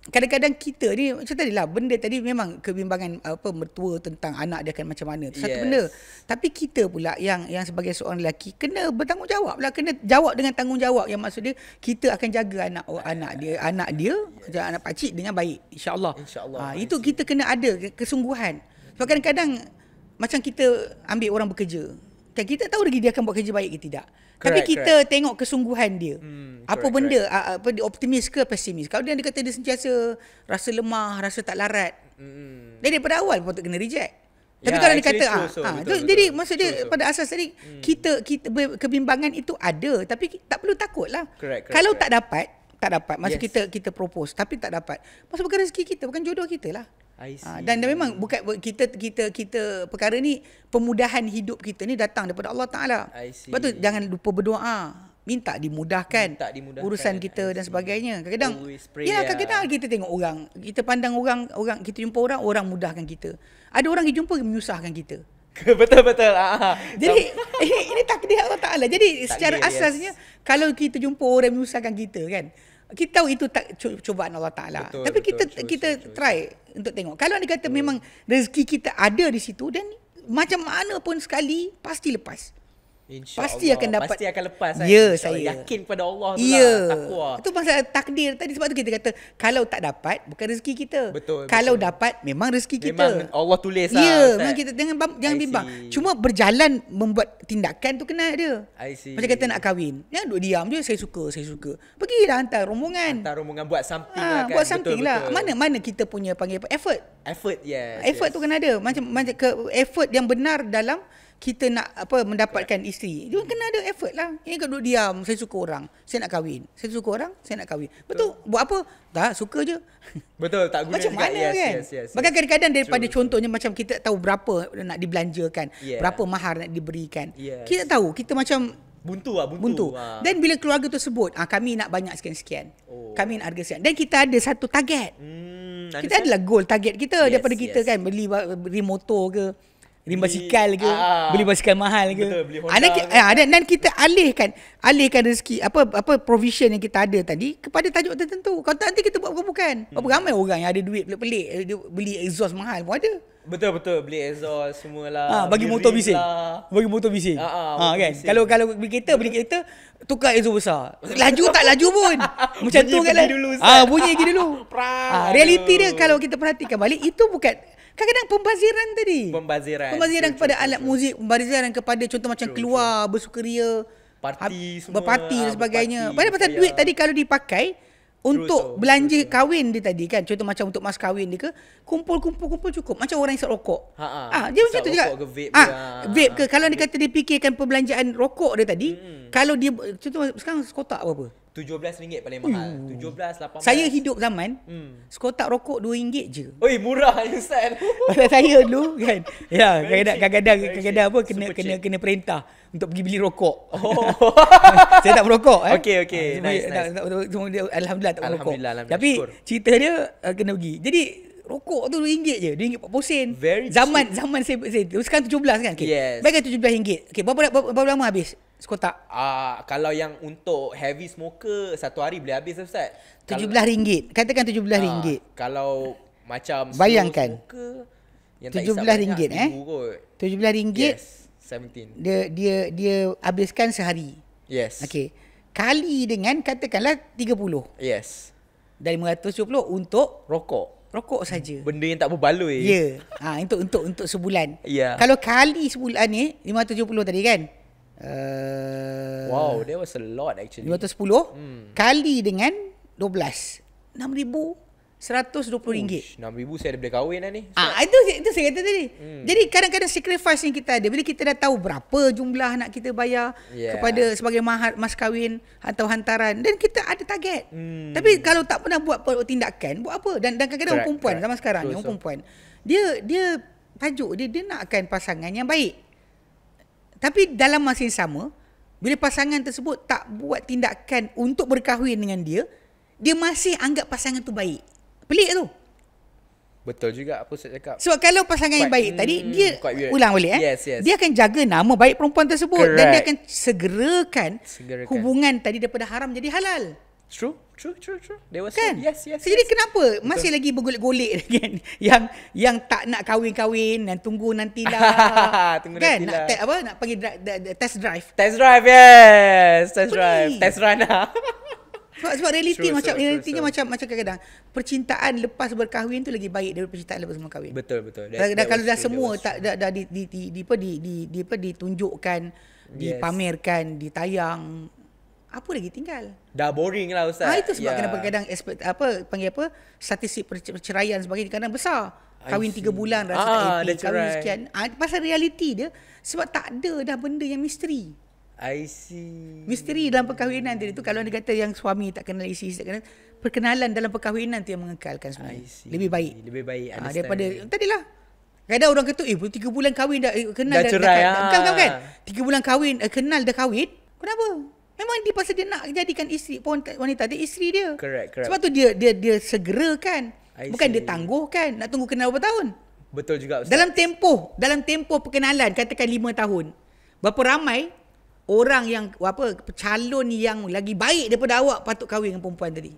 kadang-kadang kita ni macam tadi lah benda tadi memang kebimbangan apa mertua tentang anak dia akan macam mana tu satu yes. benda tapi kita pula yang yang sebagai seorang lelaki kena bertanggungjawab lah kena jawab dengan tanggungjawab yang maksud dia kita akan jaga anak oh, anak dia anak dia yes. anak pakcik dengan baik insyaallah insyaallah uh, itu kita kena ada kesungguhan sebab kadang-kadang macam kita ambil orang bekerja kan kita tahu lagi dia akan buat kerja baik ke tidak. Correct, Tapi kita correct. tengok kesungguhan dia. Hmm, correct, apa benda correct. apa dia optimis ke pesimis. Kalau dia yang kata dia sentiasa rasa lemah, rasa tak larat. Hmm. Dia daripada awal patut kena reject. Tapi ya, kalau dikata kata ah, so, so, ah, betul, jadi betul, maksud dia betul, pada asas tadi hmm. kita kita kebimbangan itu ada tapi tak perlu takutlah. Correct, correct, kalau correct. tak dapat, tak dapat. Masa yes. kita kita propose tapi tak dapat. Masa bukan rezeki kita, bukan jodoh kita lah. Ah, dan, dan memang bukan kita kita kita perkara ni pemudahan hidup kita ni datang daripada Allah Taala. Sebab tu jangan lupa berdoa. Minta dimudahkan, Minta dimudahkan urusan kita dan sebagainya. Kadang-kadang, ya, kadang-kadang kita tengok orang, kita pandang orang, orang kita jumpa orang, orang mudahkan kita. Ada orang kita jumpa menyusahkan kita. betul betul. Ah. Jadi eh, ini takdir Allah Taala. Jadi takdir, secara asasnya yes. kalau kita jumpa orang menyusahkan kita kan, kita tahu itu tak cubaan Allah Taala tapi betul, kita choice, kita try choice. untuk tengok kalau anda kata betul. memang rezeki kita ada di situ dan macam mana pun sekali pasti lepas InsyaAllah Pasti akan dapat Pasti akan lepas kan? Ya saya Yakin kepada Allah tu ya. lah Itu pasal takdir tadi Sebab tu kita kata Kalau tak dapat Bukan rezeki kita Betul Kalau betul. dapat Memang rezeki memang kita Memang Allah tulis ya, lah Ya kita Jangan, jangan bimbang Cuma berjalan Membuat tindakan tu kena ada I see Macam kata nak kahwin Jangan duduk diam je Saya suka Saya suka Pergilah hantar rombongan Hantar rombongan Buat something ha, lah kan Buat something betul, lah betul. Mana mana kita punya panggil Effort Effort yes Effort yes. tu kena ada Macam, macam ke Effort yang benar dalam kita nak apa mendapatkan okay. isteri. Dia kena ada effort lah. Ini kau duduk diam, saya suka orang, saya nak kahwin. Saya suka orang, saya nak kahwin. Betul. Betul. Buat apa? Tak suka je. Betul, tak guna macam juga. Mana, yes, kan? yes, yes, Bahkan kadang-kadang daripada true, contohnya macam kita tak tahu berapa nak dibelanjakan, yeah. berapa mahar nak diberikan. Yes. Kita tahu, kita macam buntu ah buntu. buntu. Ha. Dan bila keluarga tu sebut, ah kami nak banyak sekian-sekian. Oh. Kami nak harga sekian. Dan kita ada satu target. Hmm, kita adalah goal target kita yes, daripada kita yes. kan beli beli motor ke. Beli basikal ke aa, ah, ah. Beli basikal mahal ke Betul beli Honda ah, Dan kita alihkan Alihkan rezeki Apa apa provision yang kita ada tadi Kepada tajuk tertentu Kalau tak nanti kita buat bukan-bukan hmm. Berapa ramai orang yang ada duit pelik-pelik eh, Beli exhaust mahal pun ada Betul betul beli exhaust semualah. Ah ha, bagi motor bising. Lah. Bagi motor bising. Ha, ha kan. Kalau kalau beli kereta beli kereta tukar exhaust besar. Laju tak laju pun. Macam bunyi tu kan. Ah ha, bunyi gini dulu. ha, realiti dia kalau kita perhatikan balik itu bukan kadang-kadang pembaziran tadi. Pembaziran. Pembaziran kepada contoh, alat muzik, pembaziran kepada contoh macam contoh. keluar bersukaria, parti ha, semua, berparti dan sebagainya. Padahal pasal duit tadi kalau dipakai untuk true, so, belanja true. kahwin dia tadi kan, contoh macam untuk mas kahwin dia ke, kumpul-kumpul kumpul cukup macam orang isap rokok. Ha, ha. Ah, dia macam tu juga. Ke vape, ah, ke. Ha, ha, vape ke ha. kalau dia kata dia fikirkan perbelanjaan rokok dia tadi, hmm. kalau dia contoh sekarang sekotak apa apa? RM17 paling mahal. Uh. 17 18. Saya hidup zaman hmm. sekotak rokok RM2 je. Oi, murah ya Ustaz. Pasal saya dulu kan. Ya, kadang-kadang kadang-kadang apa kena kena kena perintah untuk pergi beli rokok. Oh. saya tak merokok eh. Okey okey. Ah, nice, nice. Alhamdulillah tak merokok. Alhamdulillah, alhamdulillah. Tapi cerita dia uh, kena pergi. Jadi rokok tu RM2 je, RM2.40. Zaman cheap. zaman saya, saya sekarang 17 kan. Okay. Yes. Baik RM17. Okey, berapa, berapa berapa lama habis? Sekotak? Ah, uh, kalau yang untuk heavy smoker, satu hari boleh habis lah, Ustaz? Kalau, RM17. Katakan RM17. Uh, ah, kalau macam Bayangkan. smoker, yang RM17 eh? Kot. RM17? Yes, RM17. Dia, dia, dia habiskan sehari? Yes. Okay. Kali dengan katakanlah RM30. Yes. Dari RM120 untuk? Rokok. Rokok saja. Benda yang tak berbaloi. Ya. Yeah. ha, untuk, untuk, untuk sebulan. Yeah. Kalau kali sebulan ni, RM570 tadi kan? Uh, wow, there was a lot actually. 210 hmm. kali dengan 12. RM6,000. RM120 RM6,000 saya dah boleh kahwin lah ni ah, itu, itu saya kata tadi hmm. Jadi kadang-kadang sacrifice yang kita ada Bila kita dah tahu berapa jumlah nak kita bayar yeah. Kepada sebagai mahar, mas kahwin Atau hantaran Dan kita ada target hmm. Tapi kalau tak pernah buat tindakan Buat apa Dan, kadang kadang-kadang perempuan Zaman sekarang so, so. perempuan Dia dia tajuk dia, dia nakkan pasangan yang baik tapi dalam masa yang sama bila pasangan tersebut tak buat tindakan untuk berkahwin dengan dia dia masih anggap pasangan tu baik pelik tu betul juga apa saya cakap sebab kalau pasangan quite, yang baik mm, tadi hmm, dia ulang balik eh yes, yes. dia akan jaga nama baik perempuan tersebut Correct. dan dia akan segerakan, segerakan hubungan tadi daripada haram jadi halal True, true, true, true. They were kan? Say, yes, yes, so, yes. Jadi kenapa masih lagi bergolek-golek kan? Yang yang tak nak kahwin-kahwin dan tunggu nantilah. tunggu kan? nantilah. Nak lah. apa? Nak pergi dra- de- de- test drive. Test drive, yes. Test drive. Test run lah. sebab, sebab reality macam so, realiti so. macam macam kadang-kadang percintaan lepas berkahwin tu lagi baik daripada percintaan lepas semua kahwin. Betul betul. That, dan that kalau dah true, semua tak dah, dah di di di di apa di di, di, di, di, di, di, di, di ditunjukkan, dipamerkan, ditayang, apa lagi tinggal? Dah boring lah ustaz. Ha, itu sebab yeah. kenapa kadang expect apa panggil apa statistik perceraian sebagainya kadang besar. kawin tiga bulan rasa ah, happy. Kahwin right. sekian. Ha, pasal realiti dia sebab tak ada dah benda yang misteri. I see. Misteri dalam perkahwinan tadi tu kalau anda kata yang suami tak kenal isteri tak kenal perkenalan dalam perkahwinan tu yang mengekalkan sebenarnya. I see. Lebih baik. Lebih baik. Ha, daripada tadilah. Kadang orang kata eh tiga bulan kahwin dah eh, kenal dah, dah cerai. Dah, dah, ha. dah, bukan, bukan, bukan. Tiga bulan kahwin eh, kenal dah kahwin. Kenapa? Memang dia pasal dia nak jadikan isteri pun wanita dia isteri dia. Correct, correct. Sebab tu dia dia dia segera kan. Bukan dia tangguh kan nak tunggu kenal berapa tahun. Betul juga Ustaz. Dalam tempoh, dalam tempoh perkenalan katakan 5 tahun. Berapa ramai orang yang apa calon yang lagi baik daripada awak patut kahwin dengan perempuan tadi?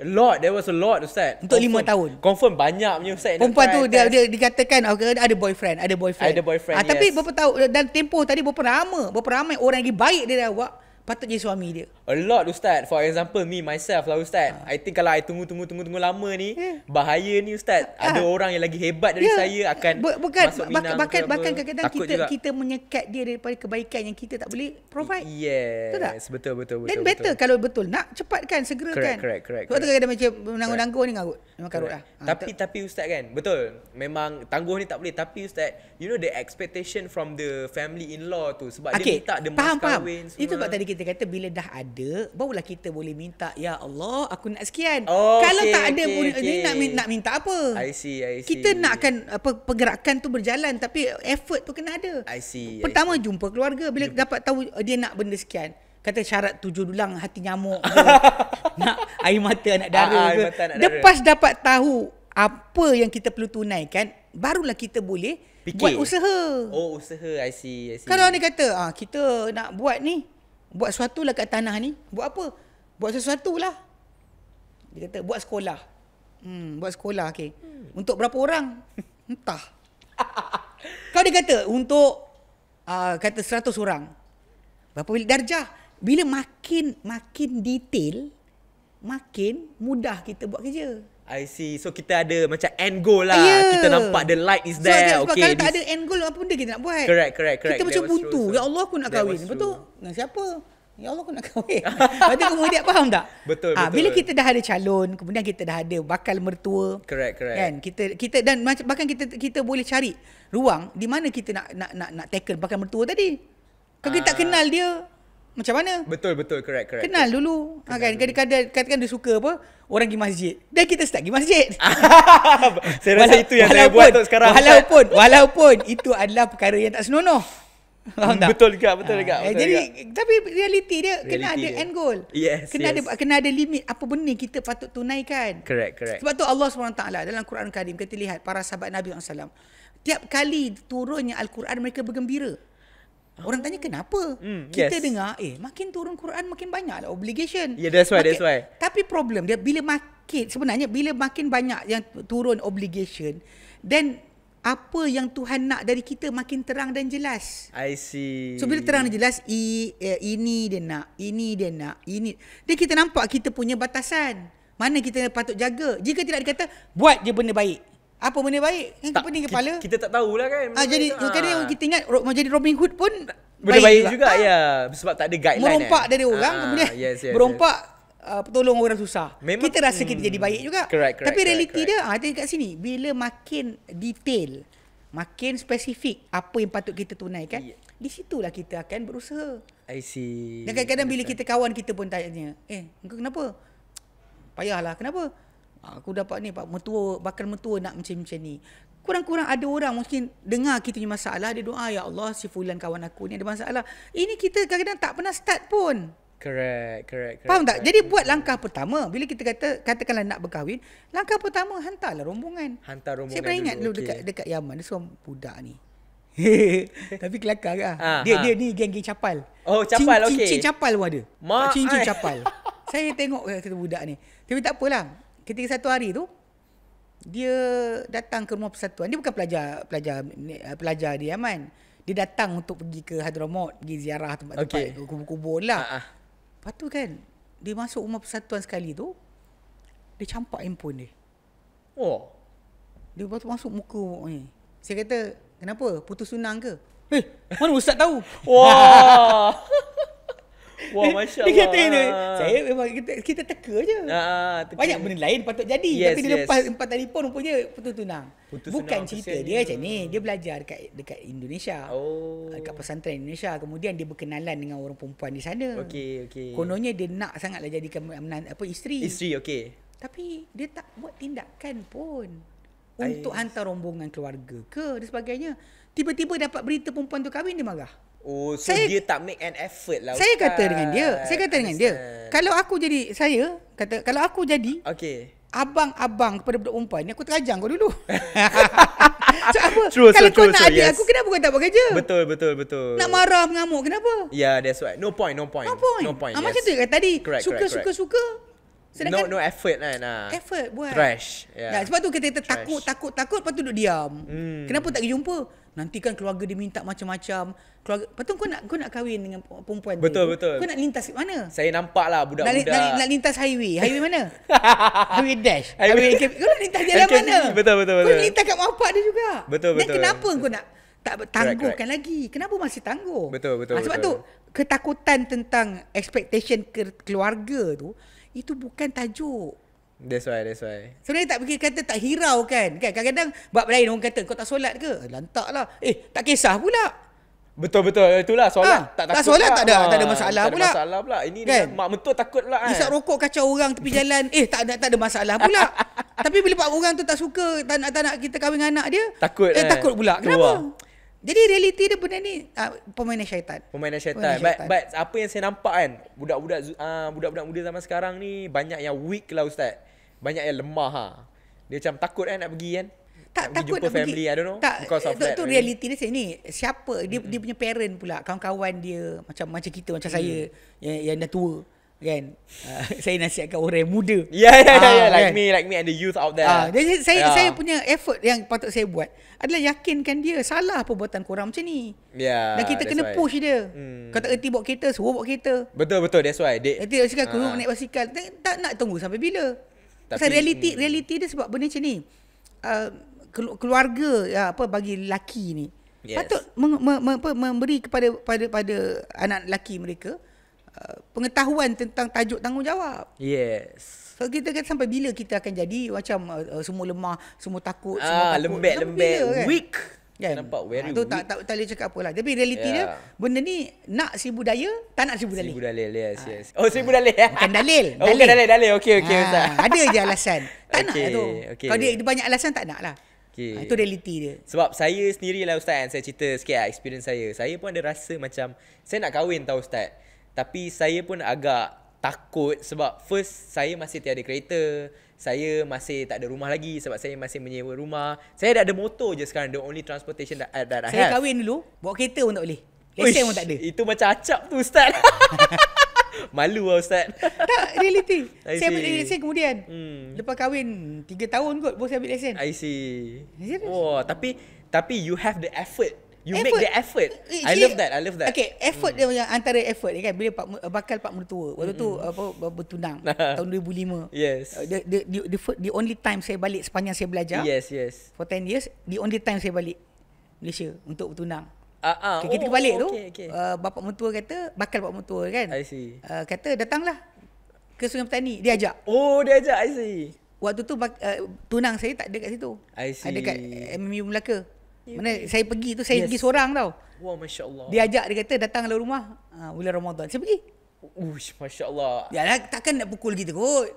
A lot, there was a lot Ustaz. Untuk lima tahun. Confirm banyak punya Ustaz. Perempuan tu dia, dia dikatakan okay, oh, ada boyfriend, ada boyfriend. Ada boyfriend, ah, yes. Tapi berapa tahu dalam tempoh tadi berapa ramai, berapa ramai orang yang lagi baik daripada awak Patut jadi suami dia A lot ustaz For example me myself lah ustaz ha. I think kalau I tunggu tunggu tunggu tunggu lama ni yeah. Bahaya ni ustaz ha. Ada orang yang lagi hebat dari yeah. saya Akan B- bukan. masuk minang Bahkan, ke bahkan kadang-kadang kita juga. kita menyekat dia Daripada kebaikan yang kita tak boleh provide Yes Betul tak? Betul betul betul Then better betul. kalau betul Nak cepat kan segera correct, kan Correct correct Sebab tu kadang-kadang macam Menanggung-nanggung ni ngarut Memang karut lah ha, Tapi tapi ustaz kan Betul Memang tangguh ni tak boleh Tapi ustaz You know the expectation from the family in-law tu Sebab okay. dia minta the mas kahwin Itu sebab tadi kita kita kata bila dah ada barulah kita boleh minta ya Allah aku nak sekian oh, kalau okay, tak ada okay, pun okay. Ni nak nak minta apa I see I see kita nakkan apa pergerakan tu berjalan tapi effort tu kena ada I see pertama I see. jumpa keluarga bila jumpa. dapat tahu eh, dia nak benda sekian kata syarat tujuh dulang hati nyamuk nak air mata anak dara ah, ah ke lepas dapat tahu apa yang kita perlu tunaikan barulah kita boleh Fikir. buat usaha. Oh usaha, I see, I see. Kalau ni kata, ah kita nak buat ni, Buat sesuatu lah kat tanah ni. Buat apa? Buat sesuatu lah. Dia kata, buat sekolah. Hmm, buat sekolah, okay Hmm. Untuk berapa orang? Entah. Kau dia kata, untuk uh, kata seratus orang. Berapa bilik darjah? Bila makin makin detail, makin mudah kita buat kerja. I see. So kita ada macam end goal lah. Yeah. Kita nampak the light is there. So, okay. Kalau this... tak ada end goal apa benda kita nak buat? Correct, correct, correct. Kita macam buntu. so. Ya Allah aku nak That kahwin. Betul? Dengan siapa? Ya Allah aku nak kahwin. Berarti kamu tak faham tak? Betul, ha, betul. Bila kita dah ada calon, kemudian kita dah ada bakal mertua. Correct, correct. Kan? Kita kita dan macam bahkan kita kita boleh cari ruang di mana kita nak nak nak, nak tackle bakal mertua tadi. Kalau kita tak ah. kenal dia, macam mana? Betul betul correct correct. Kenal betul. dulu. Ha, kan? Kenal kan kadang-kadang katakan dia suka apa? Orang pergi masjid. Dan kita start pergi masjid. saya rasa Walau, itu yang saya buat untuk sekarang. Walaupun walaupun itu adalah perkara yang tak senonoh. tak? Betul juga, betul ha, juga. Ha, jadi juga. tapi realiti dia realiti kena ada dia. end goal. Yes. Kena yes. ada kena ada limit apa benda kita patut tunaikan. Correct, correct. Sebab tu Allah SWT dalam Quran Karim kita lihat para sahabat Nabi SAW Tiap kali turunnya Al-Quran mereka bergembira. Orang tanya kenapa? Mm, kita yes. dengar, eh makin turun Quran makin banyak lah obligation. Yeah, that's why, makin, that's why. Tapi problem dia bila makin, sebenarnya bila makin banyak yang turun obligation, then apa yang Tuhan nak dari kita makin terang dan jelas. I see. So bila terang dan jelas, i, eh, ini dia nak, ini dia nak, ini. Dia kita nampak kita punya batasan. Mana kita patut jaga. Jika tidak dikata, buat je benda baik. Apa benda baik? Tak, kan kepala. Kita, kita tak tahulah kan. Ah jadi ah. bukan ha. kita ingat jadi Robin Hood pun benda baik, baik juga. juga ah. ya sebab tak ada guideline. Merompak dari orang ha. kemudian yes, yes, merompak yes. Uh, tolong orang susah. Memang, kita rasa kita hmm, jadi baik juga. Correct, correct, Tapi realiti correct, correct. dia ada dekat sini. Bila makin detail, makin spesifik apa yang patut kita tunaikan, yeah. di situlah kita akan berusaha. I see. kadang-kadang bila kita kawan kita pun tanya, "Eh, kau kenapa?" Payahlah, kenapa? Ha, aku dapat ni pak mertua bakal mertua nak macam-macam ni kurang-kurang ada orang mungkin dengar kita punya masalah dia doa ya Allah si fulan kawan aku ni ada masalah ini kita kadang-kadang tak pernah start pun correct correct correct faham tak correct. jadi buat langkah pertama bila kita kata katakanlah nak berkahwin langkah pertama hantarlah rombongan hantar rombongan siapa ingat dulu okay. dekat dekat Yaman dia seorang budak ni tapi kelakar kan? ha, dia ha. dia ni geng-geng capal oh capal okey cincin capal pun ada cincin capal saya tengok kata budak ni tapi tak apalah ketika satu hari tu dia datang ke rumah persatuan. Dia bukan pelajar pelajar eh, pelajar di Yaman. Dia datang untuk pergi ke Hadramaut, pergi ziarah tempat tu. okay. tempat, kubur-kubur lah. Uh-uh. Lepas tu kan, dia masuk rumah persatuan sekali tu, dia campak handphone dia. Oh. Dia baru masuk muka ni. Saya kata, kenapa? Putus sunang ke? Eh, mana ustaz tahu? Wah. Wah, masya Allah. Kita tanya, saya memang kita, kita teka je. Ah, ah teka. Banyak benda lain patut jadi. Yes, Tapi dia yes. lepas empat telefon rupanya putus tunang. Putus Bukan tunang cerita dia macam ni. Dia belajar dekat, dekat Indonesia. Oh. Dekat pesantren Indonesia. Kemudian dia berkenalan dengan orang perempuan di sana. Okey, okey. Kononnya dia nak sangatlah jadikan apa, isteri. Isteri, okey. Tapi dia tak buat tindakan pun. Untuk Ayuh. hantar rombongan keluarga ke dan sebagainya. Tiba-tiba dapat berita perempuan tu kahwin dia marah. Oh, so saya, dia tak make an effort lah. Saya kata dengan dia. Saya kata dengan dia. Kalau aku jadi saya, kata kalau aku jadi Okey. Abang-abang kepada budak perempuan ni aku terajang kau dulu. so apa? True, kalau so, kau true, nak so, adik yes. aku kenapa kau tak buat kerja? Betul betul betul. Nak marah mengamuk kenapa? Ya yeah, that's why. No point, no point. No point. No point. Ah, yes. Macam tu kan tadi. Correct, suka correct, suka correct. suka. Sedangkan no no effort lah kan? nah. Effort buat. Trash. Yeah. Nah, sebab tu kita takut takut takut Patut tu duduk diam. Mm. Kenapa tak pergi jumpa? Nanti kan keluarga dia minta macam-macam. Keluarga, lepas tu kau nak, kau nak kahwin dengan perempuan betul, tu. Betul, betul. Kau nak lintas ke mana? Saya nampak lah budak-budak. Nak, nak, nak, lintas highway. Highway mana? highway dash. Highway KP. Kau nak lintas jalan MKP. mana? Betul, betul, betul. Kau lintas kat mapak dia juga. Betul, betul. Dan kenapa betul. kau nak tak tangguhkan correct, lagi? Kenapa masih tangguh? Betul, betul, ha, sebab betul. Sebab tu ketakutan tentang expectation ke keluarga tu, itu bukan tajuk. That's why, that's why. Sebenarnya tak fikir kata tak hirau kan. Kan kadang-kadang bab lain orang kata kau tak solat ke? Lantak lah. Eh, tak kisah pula. Betul betul itulah solat ha, tak Tak solat tak ada ha, tak ada masalah tak ada pula. Masalah pula. Ini kan? mak mentua takut pula kan. Isak rokok kacau orang tepi jalan. Eh tak ada tak ada masalah pula. Tapi bila pak orang tu tak suka tak nak, tak nak kita kahwin dengan anak dia. Takut eh, kan? takut pula. Kenapa? Tua. Jadi realiti dia benda ni uh, pemain syaitan. Pemain syaitan. syaitan. But, but apa yang saya nampak kan budak-budak uh, budak-budak muda zaman sekarang ni banyak yang weak lah ustaz banyak yang lemah ha. Dia macam takut kan eh, nak pergi kan. Tak nak takut pergi family, pergi. I don't know. Tak, because of tu, reality dia sini. Siapa dia mm-hmm. dia punya parent pula, kawan-kawan dia macam macam kita, macam mm saya yang yang dah tua kan. Uh, saya nasihatkan orang yang muda. Yeah yeah yeah, ya. ah, yeah like kan? me like me and the youth out there. Ah, jadi saya yeah. saya punya effort yang patut saya buat adalah yakinkan dia salah perbuatan kau korang macam ni. Yeah. Dan kita kena why. push dia. Mm. Kau tak erti bawa kereta, suruh bawa kereta. Betul betul that's why. Dia Nanti aku uh. Ah. naik basikal. tak nak tunggu sampai bila? Tapi Pasal reality ni. realiti dia sebab benda macam ni. Uh, keluarga ya apa bagi laki ni. Yes. Patut meng, me, me, apa, memberi kepada pada pada anak laki mereka uh, pengetahuan tentang tajuk tanggungjawab. Yes. So kita kata sampai bila kita akan jadi macam uh, uh semua lemah, semua takut, ah, semua lembek-lembek, lembek, kan? weak. Kan? Nampak very ha, tu weak. Tak, tak, tak boleh cakap apa lah. Tapi realiti yeah. dia, benda ni nak si budaya, tak nak si budaya. Si budaya, yes, ah. yes. Oh, si budaya. Bukan dalil. Oh, dalil. bukan dalil, dalil. Okay, okay. Ha, ada je alasan. Tak okay, nak tu. Okay. Kalau dia, dia banyak alasan, tak nak lah. Okay. Ha, ah, itu realiti dia. Sebab saya sendiri lah Ustaz, kan. saya cerita sikit lah experience saya. Saya pun ada rasa macam, saya nak kahwin tau Ustaz. Tapi saya pun agak takut sebab first saya masih tiada kereta saya masih tak ada rumah lagi sebab saya masih menyewa rumah. Saya dah ada motor je sekarang, the only transportation that, that I saya have. Saya kahwin dulu, bawa kereta pun tak boleh. Lesen pun tak ada. Itu macam acap tu Ustaz. Malu lah Ustaz. tak, reality. Saya ambil lesen kemudian. Hmm. Lepas kahwin 3 tahun kot, baru saya ambil lesen. I see. Wah, oh, tapi tapi you have the effort You effort. make the effort. Eh, I love that. I love that. Okay, effort mm. dia antara effort ni kan bila pak bakal pak mertua. Waktu tu mm. apa bertunang tahun 2005. Yes. Uh, the, the the the the only time saya balik sepanjang saya belajar. Yes, yes. For 10 years, the only time saya balik Malaysia untuk bertunang. Ah, uh, uh, okay, kita oh, balik okay, tu. Okay. Uh, bapak mertua kata bakal pak mertua kan. I see. Uh, kata datanglah ke Sungai Petani, dia ajak. Oh, dia ajak. I see. Waktu tu uh, tunang saya tak ada kat situ. I see. Ada kat MMU Melaka. Mana saya pergi tu saya yes. pergi seorang tau. Wah, masya-Allah. Dia ajak dia kata datang rumah ha, bulan Ramadan. Saya pergi. Ush, masya-Allah. Ya takkan nak pukul kita kot.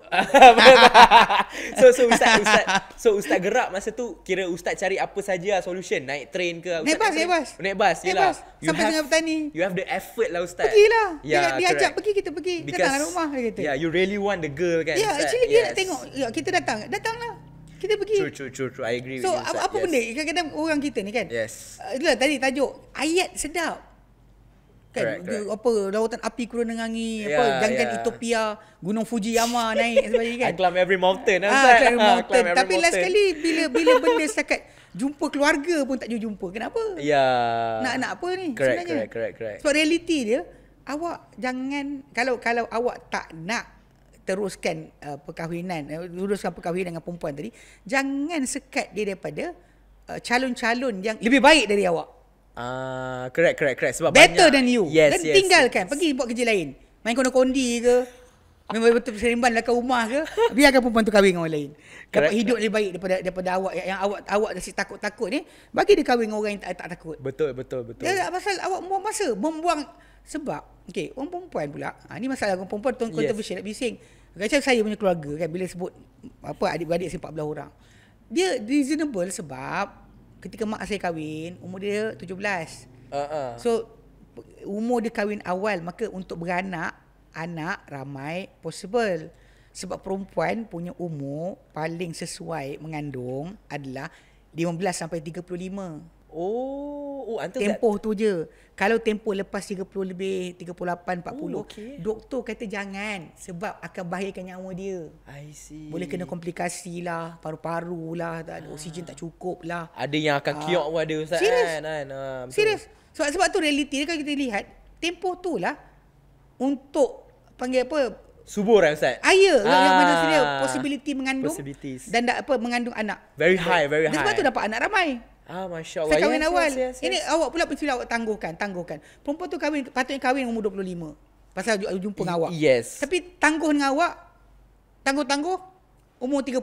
so so ustaz ustaz so ustaz gerak masa tu kira ustaz cari apa saja lah solution naik train ke ustaz naik bas naik bas, naik bas, naik sampai tengah petani you have the effort lah ustaz pergilah yeah, dia, dia ajak pergi kita pergi datanglah rumah dia kata yeah you really want the girl kan yeah ustaz. actually yes. dia nak tengok ya, kita datang datanglah kita pergi true true true, true. i agree so, with you so apa benda yes. kadang-kadang orang kita ni kan yes uh, itulah tadi tajuk ayat sedap kan correct, correct. apa lawatan api kurun dengan angin yeah, apa jangan yeah. utopia gunung fujiyama naik sebagainya kan i climb every mountain ah, climb every mountain climb every tapi mountain. last kali bila bila benda setakat jumpa keluarga pun tak jumpa jumpa kenapa ya yeah. nak nak apa ni correct, sebenarnya correct correct correct sebab reality dia awak jangan kalau kalau awak tak nak teruskan uh, perkahwinan luluskan uh, perkahwinan dengan perempuan tadi jangan sekat dia daripada uh, calon-calon yang lebih baik dari awak ah uh, correct correct correct sebab better banyak than you yes, dan yes, tinggalkan yes. pergi buat kerja lain main kono kondi ke Memang betul seremban lah kat rumah ke. Biar akan perempuan tu kahwin dengan orang lain. Dapat Kera- hidup lebih baik daripada daripada awak yang, awak awak dah si takut-takut ni, bagi dia kahwin dengan orang yang tak, tak takut. Betul betul betul. Dia pasal awak buang masa, membuang sebab okey, orang perempuan pula. Ha, ni masalah orang perempuan tu controversial yes. nak bising. Macam saya punya keluarga kan bila sebut apa adik-beradik saya 14 orang. Dia reasonable sebab ketika mak saya kahwin, umur dia 17. Uh-uh. So umur dia kahwin awal maka untuk beranak anak ramai possible sebab perempuan punya umur paling sesuai mengandung adalah 15 sampai 35. Oh, oh antara tempoh tu je. Kalau tempoh lepas 30 lebih, 38 40, Ooh, okay. doktor kata jangan sebab akan bahayakan nyawa dia. I see. Boleh kena komplikasi lah, paru-paru lah, tak ada oksigen tak cukup lah. Ada yang akan ah. kiok pun ada ustaz Serius? kan. kan? Ah, Serius. Sebab, sebab tu realiti dia kan kita lihat tempoh tu lah untuk panggil apa? Subur eh Ustaz? Ah, ya, ah. yang mana sini possibility mengandung dan tak apa mengandung anak. Very high, very high. Sebab tu dapat anak ramai. Ah, Masya Allah. Saya kahwin yes, ya, awal. Yes, yes, yes. Ini awak pula pencuri awak tangguhkan, tangguhkan. Perempuan tu kahwin, patutnya kahwin umur 25. Pasal jumpa y- dengan awak. Yes. Tapi tangguh dengan awak, tangguh-tangguh, umur 30.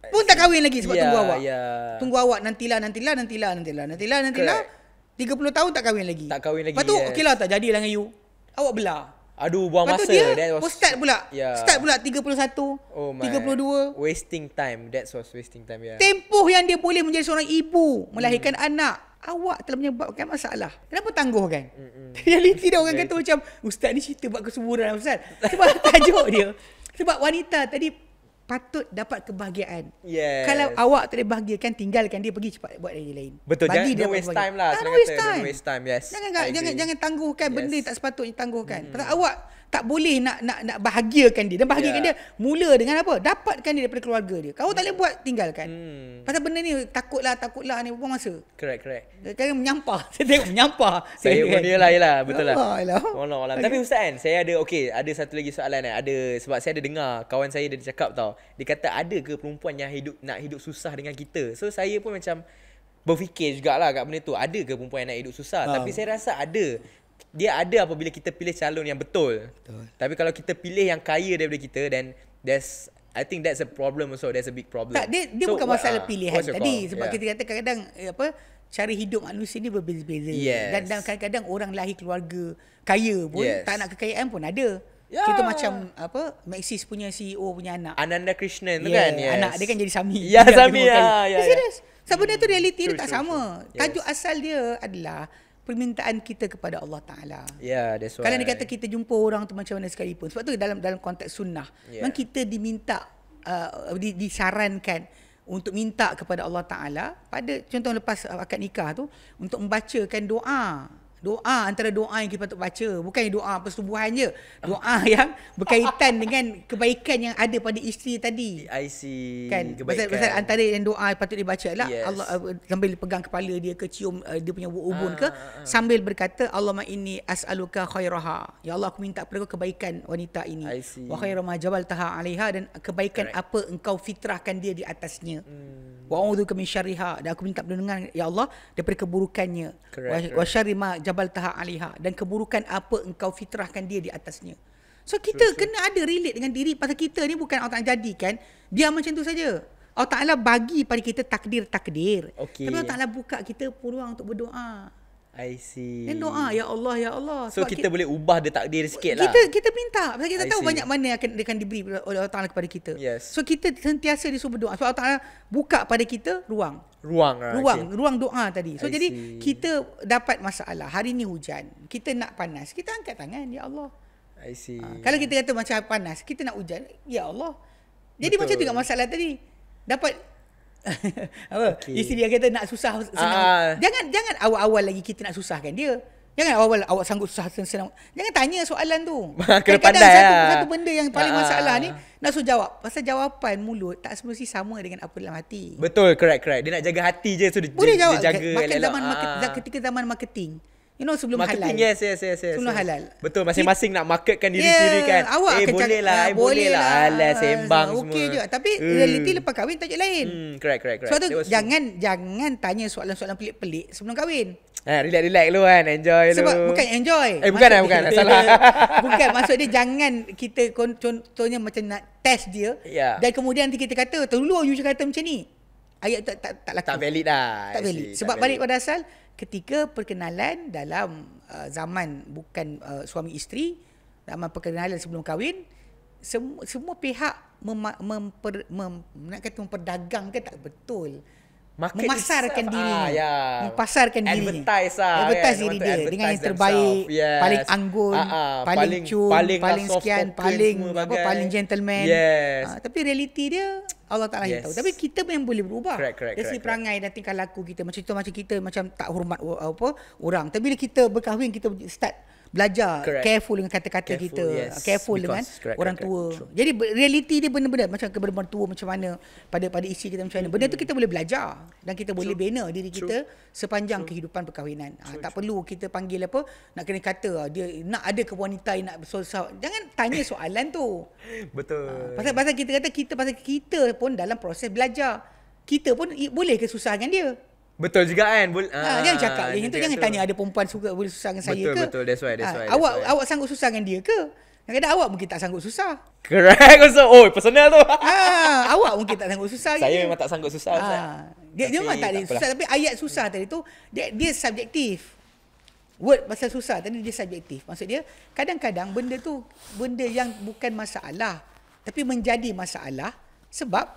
Pun tak kahwin lagi sebab yeah, tunggu awak. Yeah. Tunggu awak, nantilah, nantilah, nantilah, nantilah, nantilah, nantilah. 30 tahun tak kahwin lagi. Tak kahwin lagi, Lepas tu, yes. okeylah tak jadilah dengan you. Awak belah. Aduh buang Lepas masa. Lepas tu dia was... start pula. Yeah. Start pula 31, oh 32. Wasting time. That was wasting time. Yeah. Tempoh yang dia boleh menjadi seorang ibu. Melahirkan hmm. anak. Awak telah menyebabkan masalah. Kenapa tangguh kan? Realiti dia orang kata macam, Ustaz ni cerita buat kesuburan Ustaz. Sebab tajuk dia. Sebab wanita tadi patut dapat kebahagiaan. Yes. Kalau awak tak boleh kan tinggalkan dia pergi cepat buat yang lain. Betul. Bagi jangan, dia don't waste time lah. Don't waste time. waste time. Yes. Jangan, jangan, jangan tangguhkan yes. benda tak sepatutnya tangguhkan. Hmm. Pasal awak tak boleh nak nak nak bahagiakan dia dan bahagiakan yeah. dia mula dengan apa dapatkan dia daripada keluarga dia kau tak boleh buat tinggalkan hmm. pasal benda ni takutlah takutlah ni buang masa correct correct kadang menyampah saya tengok menyampah saya pun kan. iyalah iyalah betul lah Allah, Allah. Allah. tapi ustaz kan saya ada okey ada satu lagi soalan eh ada sebab saya ada dengar kawan saya dia cakap tau dia kata ada ke perempuan yang hidup nak hidup susah dengan kita so saya pun macam berfikir jugaklah kat benda tu ada ke perempuan yang nak hidup susah um. tapi saya rasa ada dia ada apabila kita pilih calon yang betul. betul. Tapi kalau kita pilih yang kaya daripada kita then there's I think that's a problem also there's a big problem. Tak dia dia so, bukan what, masalah uh, pilihan tadi call? sebab yeah. kita kata kadang eh, apa cara hidup manusia ni berbeza-beza yes. dan, kadang-kadang orang lahir keluarga kaya pun yes. tak nak kekayaan pun ada. Yeah. Contoh macam apa Maxis punya CEO punya anak Ananda Krishnan tu kan yes. Anak dia kan jadi Sami Ya yeah, kan Sami ah, ya yeah, yeah, yeah. tu realiti dia tak true, sama true. Tajuk yes. asal dia adalah permintaan kita kepada Allah Taala. Ya, yeah, that's why. Kalau dia kata kita jumpa orang tu macam mana sekalipun. Sebab tu dalam dalam konteks sunnah, yeah. memang kita diminta uh, disarankan untuk minta kepada Allah Taala pada contoh lepas akad nikah tu untuk membacakan doa doa antara doa yang kita patut baca bukan doa persetubuhan je doa yang berkaitan dengan kebaikan yang ada pada isteri tadi i see kan kebaikan. Pasal, pasal antara yang doa yang patut dibaca adalah yes. Allah uh, sambil pegang kepala dia ke cium uh, dia punya ubun ah, ke ah, ah. sambil berkata Allahumma inni as'aluka khairaha ya Allah aku minta kepada kebaikan wanita ini I see. wa khairu ma jabaltaha 'alaiha dan kebaikan Correct. apa engkau fitrahkan dia di atasnya hmm. wa a'udzu min syarriha dan aku minta perlindungan ya Allah daripada keburukannya Correct. wa, wa syarri jabal taha aliha dan keburukan apa engkau fitrahkan dia di atasnya. So kita sure, sure. kena ada relate dengan diri pasal kita ni bukan Allah Ta'ala jadikan. Dia macam tu saja. Allah Ta'ala bagi pada kita takdir-takdir. Okay. Tapi Allah Ta'ala buka kita peluang untuk berdoa. I see. And doa ya Allah ya Allah. So kita, kita boleh ubah dia takdir sikit lah. Kita kita minta sebab kita I tahu see. banyak mana akan akan diberi oleh Allah Taala kepada kita. Yes. So kita sentiasa disuruh berdoa sebab Allah Taala buka pada kita ruang. Ruang. Lah, ruang, okay. ruang doa tadi. So I jadi see. kita dapat masalah. Hari ni hujan. Kita nak panas. Kita angkat tangan ya Allah. I see. Ha, kalau kita kata macam panas, kita nak hujan, ya Allah. Jadi Betul. macam tu juga masalah tadi. Dapat apa? Okay. Isteri dia kata nak susah senang. Uh. Jangan jangan awal-awal lagi kita nak susahkan dia. Jangan awal-awal awak sanggup susah senang. Jangan tanya soalan tu. Kena pandai satu, lah. satu benda yang paling uh. masalah ni nak suruh jawab. Pasal jawapan mulut tak semesti sama dengan apa dalam hati. Betul, correct, correct. Dia nak jaga hati je so dia, dia, jawab. dia jaga. Boleh jawab. Zaman uh. market, ketika zaman marketing. You know sebelum Marketing, halal. Yes, yes, yes, yes. Sebelum yes. halal. Betul, masing-masing nak marketkan diri yeah, sendiri kan. Awak eh, boleh, cakap, lah, ah, eh, boleh lah, boleh lah. Alah, sembang okay semua. Okey je. Tapi uh. realiti lepas kahwin tajuk lain. Hmm, correct, correct, correct. Sebab tu jangan, true. jangan tanya soalan-soalan pelik-pelik sebelum kahwin. Ha, relax, relax dulu kan. Enjoy dulu. Sebab lo. bukan enjoy. Eh, bukan lah, bukan. Salah. bukan, maksud dia jangan kita contohnya macam nak test dia. Yeah. Dan kemudian nanti kita kata, terlalu you cakap macam ni. Ayat tak, tak, tak laku. Tak valid lah. Tak valid. Sebab tak balik pada asal, ketika perkenalan dalam uh, zaman bukan uh, suami isteri zaman perkenalan sebelum kahwin semua, semua pihak mem- memper, mem, nak kata memperdagangkan tak betul market memasarkan ah, diri ah, ya. yeah. memasarkan diri advertise lah advertise yeah, diri dia advertise dengan yang terbaik yes. paling anggun uh, ah, uh, ah, paling cun paling, paling sekian paling apa, kan. paling gentleman yes. uh, tapi realiti dia Allah Ta'ala yes. yang tahu tapi kita pun yang boleh berubah correct, correct, dari correct, perangai correct. dan tingkah laku kita macam itu macam kita macam tak hormat apa orang tapi bila kita berkahwin kita start belajar Correct. careful dengan kata-kata kita yes. careful Because, dengan correct, orang correct, tua true. jadi reality dia benar-benar macam kepada orang tua macam mana pada pada isi kita macam mana benda tu hmm. kita boleh belajar dan kita true. boleh bina diri true. kita sepanjang true. kehidupan perkahwinan ha, tak perlu kita panggil apa nak kena kata ah, dia nak ada ke wanita yang nak bersusah jangan tanya soalan tu betul ha, pasal pasal kita kata kita pasal kita pun dalam proses belajar kita pun boleh ke susah dengan dia Betul juga kan. Bul- ha, ha, jangan ah, cakap. Yang itu jangan tanya ada perempuan suka boleh susah dengan saya betul, ke. Betul, betul. that's why, that's ha, why. Awak that's why. awak sanggup susah dengan dia ke? Kadang-kadang awak mungkin tak sanggup susah. Correct. Also. Oh, personal tu. Ha, awak mungkin tak sanggup susah. Saya gitu. memang tak sanggup susah. Ha. Dia, tapi, dia memang tak, tak susah. Tapi ayat susah tadi tu, dia, dia subjektif. Word pasal susah tadi dia subjektif. Maksud dia, kadang-kadang benda tu, benda yang bukan masalah. Tapi menjadi masalah sebab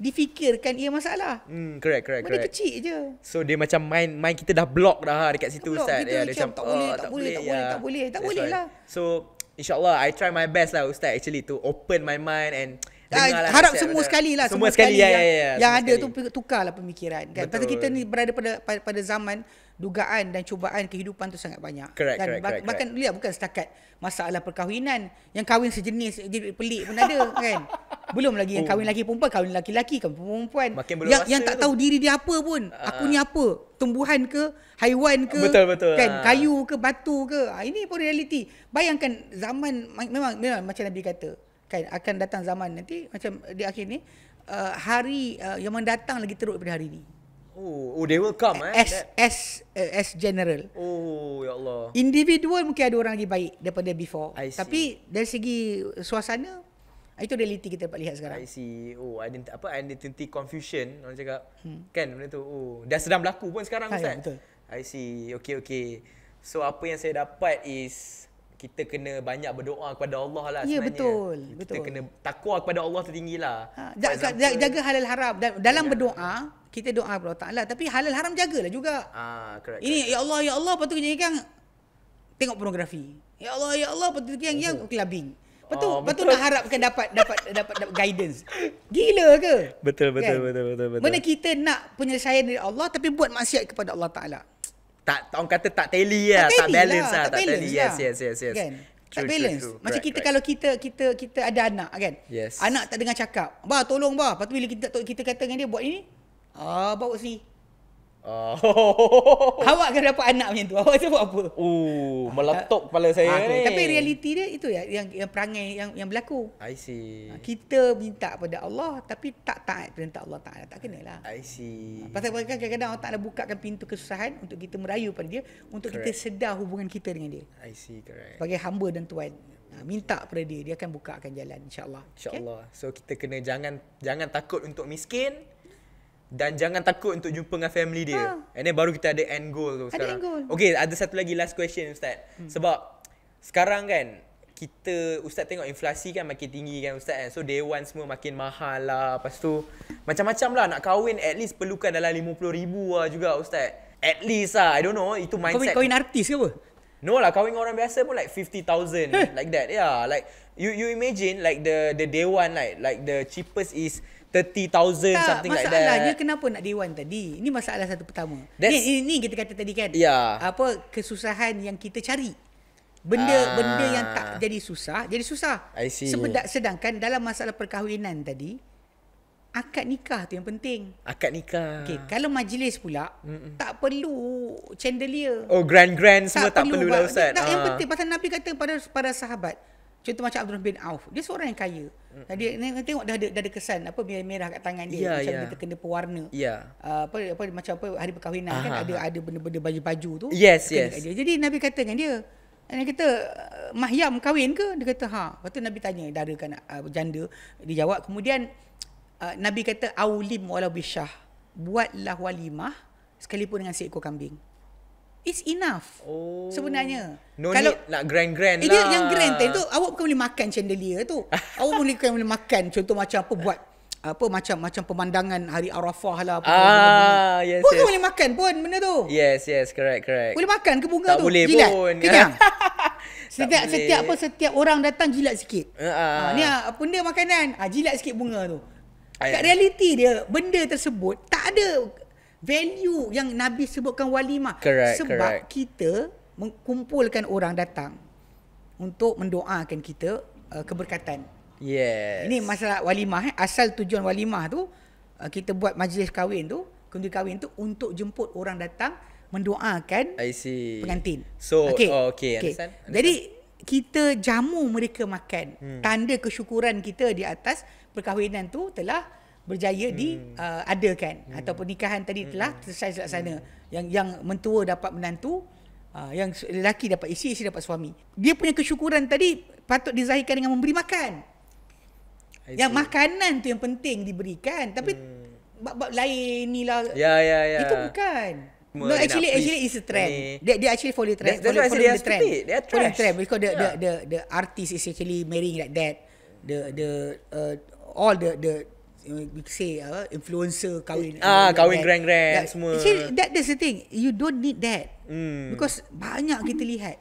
difikirkan ia masalah. Hmm, correct, correct, Benda correct. kecil je. So dia macam main main kita dah block dah ha, dekat situ block, Ustaz. ya, macam, dia macam tak, oh, boleh, tak, tak boleh, tak boleh, tak boleh, ya. tak boleh, tak That's boleh right. lah. So insyaAllah I try my best lah Ustaz actually to open my mind and Ah, lah harap semua sekali lah semua, sekali, sekali ya, yeah. Ya, ya, ya, yang ada sekali. tu tukarlah pemikiran kan pasal kita ni berada pada pada zaman dugaan dan cubaan kehidupan tu sangat banyak. Correct, dan correct, correct, bahkan correct. Ya, bukan setakat masalah perkahwinan, yang kahwin sejenis jadi pelik pun ada kan. Belum lagi yang oh. kahwin lagi perempuan, kahwin laki-laki, kahwin perempuan. yang yang tak tahu diri dia apa pun. uh Aku ni ah. apa? Tumbuhan ke, haiwan ke? Betul betul. Kan, uh. kayu ke, batu ke? Ah, ini pun realiti. Bayangkan zaman memang memang macam Nabi kata, kan akan datang zaman nanti macam di akhir ni uh, hari uh, yang mendatang lagi teruk daripada hari ini. Oh, oh they will come eh. As as uh, as general. Oh ya Allah. Individual mungkin ada orang lagi baik daripada before. I see. Tapi dari segi suasana ah, itu reality kita dapat lihat sekarang. I see. Oh, identity, apa identity confusion orang cakap. Hmm. Kan benda tu. Oh, dah sedang berlaku pun sekarang ah, ya, Ustaz. betul. I see. Okay, okay. So apa yang saya dapat is kita kena banyak berdoa kepada Allah lah ya, sebenarnya. Ya betul. Kita betul. kena takwa kepada Allah tertinggi lah. Ha, jaga, example, jaga halal haram. Dalam ya, berdoa, kita doa kepada Allah Taala, Tapi halal haram jagalah juga. Ha, correct, Ini correct. Ya Allah, Ya Allah. Lepas tu kita tengok pornografi. Ya Allah, Ya Allah. Lepas tu kita yang kelabing. Lepas tu, oh, lepas nak harapkan dapat, dapat dapat dapat guidance. Gila ke? Betul betul, kan? betul, betul, betul, betul, betul. Mana kita nak penyelesaian dari Allah tapi buat maksiat kepada Allah Ta'ala tak orang kata tak tally lah, tak, tally tak lah, balance lah, tak, tak tally. Yes, lah. yes, yes, yes. Kan? True, tak balance. True, true, Macam right, kita right. kalau kita kita kita ada anak kan. Yes. Anak tak dengar cakap. Ba tolong ba. Lepas bila kita kita kata dengan dia buat ini. Ah bawa sini. Uh, awak akan dapat anak macam tu. Awak sebab apa? Uh, meletup kepala saya ha, ni. Tapi realiti dia itu ya yang yang perangai yang yang berlaku. I see. Ah, kita minta pada Allah tapi tak taat perintah Allah Taala tak lah. I see. Ah, pasal kan kadang-kadang Allah Taala bukakan pintu kesusahan untuk kita merayu pada dia untuk correct. kita sedar hubungan kita dengan dia. I see, correct. Sebagai hamba dan tuan minta pada dia dia akan bukakan jalan insyaallah. Insyaallah. Okay? So kita kena jangan jangan takut untuk miskin dan jangan takut untuk jumpa dengan family dia. Ha. And then baru kita ada end goal tu ada sekarang. End goal. Okay, ada satu lagi last question ustaz. Hmm. Sebab sekarang kan kita ustaz tengok inflasi kan makin tinggi kan ustaz kan. So one semua makin mahal lah. Lepas tu macam-macam lah nak kahwin at least perlukan dalam RM50,000 lah juga ustaz. At least lah. I don't know. Itu mindset. Kau kahwin artis ke apa? No lah kahwin orang biasa pun like 50,000 huh. Eh. like that. Yeah, like you you imagine like the the day one like like the cheapest is 30,000 something like that. Masalahnya kenapa nak dewan tadi? Ini masalah satu pertama. Ini, ini ni kita kata tadi kan. Yeah. Apa kesusahan yang kita cari. Benda ah. benda yang tak jadi susah, jadi susah. I see. Sebedak, sedangkan dalam masalah perkahwinan tadi, akad nikah tu yang penting. Akad nikah. Okay, kalau majlis pula, Mm-mm. tak perlu chandelier. Oh, grand-grand semua tak, tak perlu lah Ustaz. Tak, ah. yang penting. Pasal Nabi kata pada, pada sahabat, Contoh macam Abdul bin Auf. Dia seorang yang kaya. Tadi dia tengok dah ada dah ada kesan apa merah-merah kat tangan dia yeah, macam yeah. dia terkena pewarna. Yeah. Ya. Uh, apa apa macam apa hari perkahwinan kan, Aha. kan ada ada benda-benda baju-baju tu. Yes, yes. Dia. Jadi Nabi kata dengan dia. Nabi kata mahyam kahwin ke? Dia kata ha. Lepas tu Nabi tanya dara kan uh, ah, janda dia jawab kemudian uh, Nabi kata aulim walau bisyah. Buatlah walimah sekalipun dengan seekor kambing. It's enough oh. Sebenarnya No Kalau, need nak grand-grand eh, lah Yang grand tu, tu Awak bukan boleh makan chandelier tu Awak boleh bukan boleh makan Contoh macam apa buat apa macam macam pemandangan hari Arafah lah apa ah, benda yes, pun yes. boleh makan pun benda tu yes yes correct correct boleh makan ke bunga tak tu boleh jilat pun. kenyang setiap boleh. setiap apa setiap orang datang jilat sikit uh, uh. ha, ni apa benda makanan ha, jilat sikit bunga tu Kat realiti dia, benda tersebut tak ada Value yang Nabi sebutkan walimah. Correct, Sebab correct. kita mengkumpulkan orang datang untuk mendoakan kita uh, keberkatan. Yes. Ini masalah walimah. Eh. Asal tujuan walimah tu, uh, kita buat majlis kahwin tu, kundi kahwin tu untuk jemput orang datang mendoakan I see. pengantin. So, okay. Oh, okay. Understand? okay. Understand? Jadi, kita jamu mereka makan. Hmm. Tanda kesyukuran kita di atas perkahwinan tu telah berjaya hmm. di uh, ada kan hmm. ataupun nikahan tadi hmm. telah selesai hmm. sana yang yang mentua dapat menantu uh, yang lelaki dapat isteri isteri dapat suami dia punya kesyukuran tadi patut dizahirkan dengan memberi makan yang makanan tu yang penting diberikan tapi hmm. bab-bab lain ni lah ya ya ya itu bukan No actually actually is a trend. Ini. Dia dia actually follow trend. That's follow, follow the trend. Dia trash. trend because the, yeah. the the the artist is actually marrying like that. The the uh, all the the we say uh, influencer kahwin ah uh, kahwin grand grand that, semua see that that's the thing you don't need that mm. because banyak kita lihat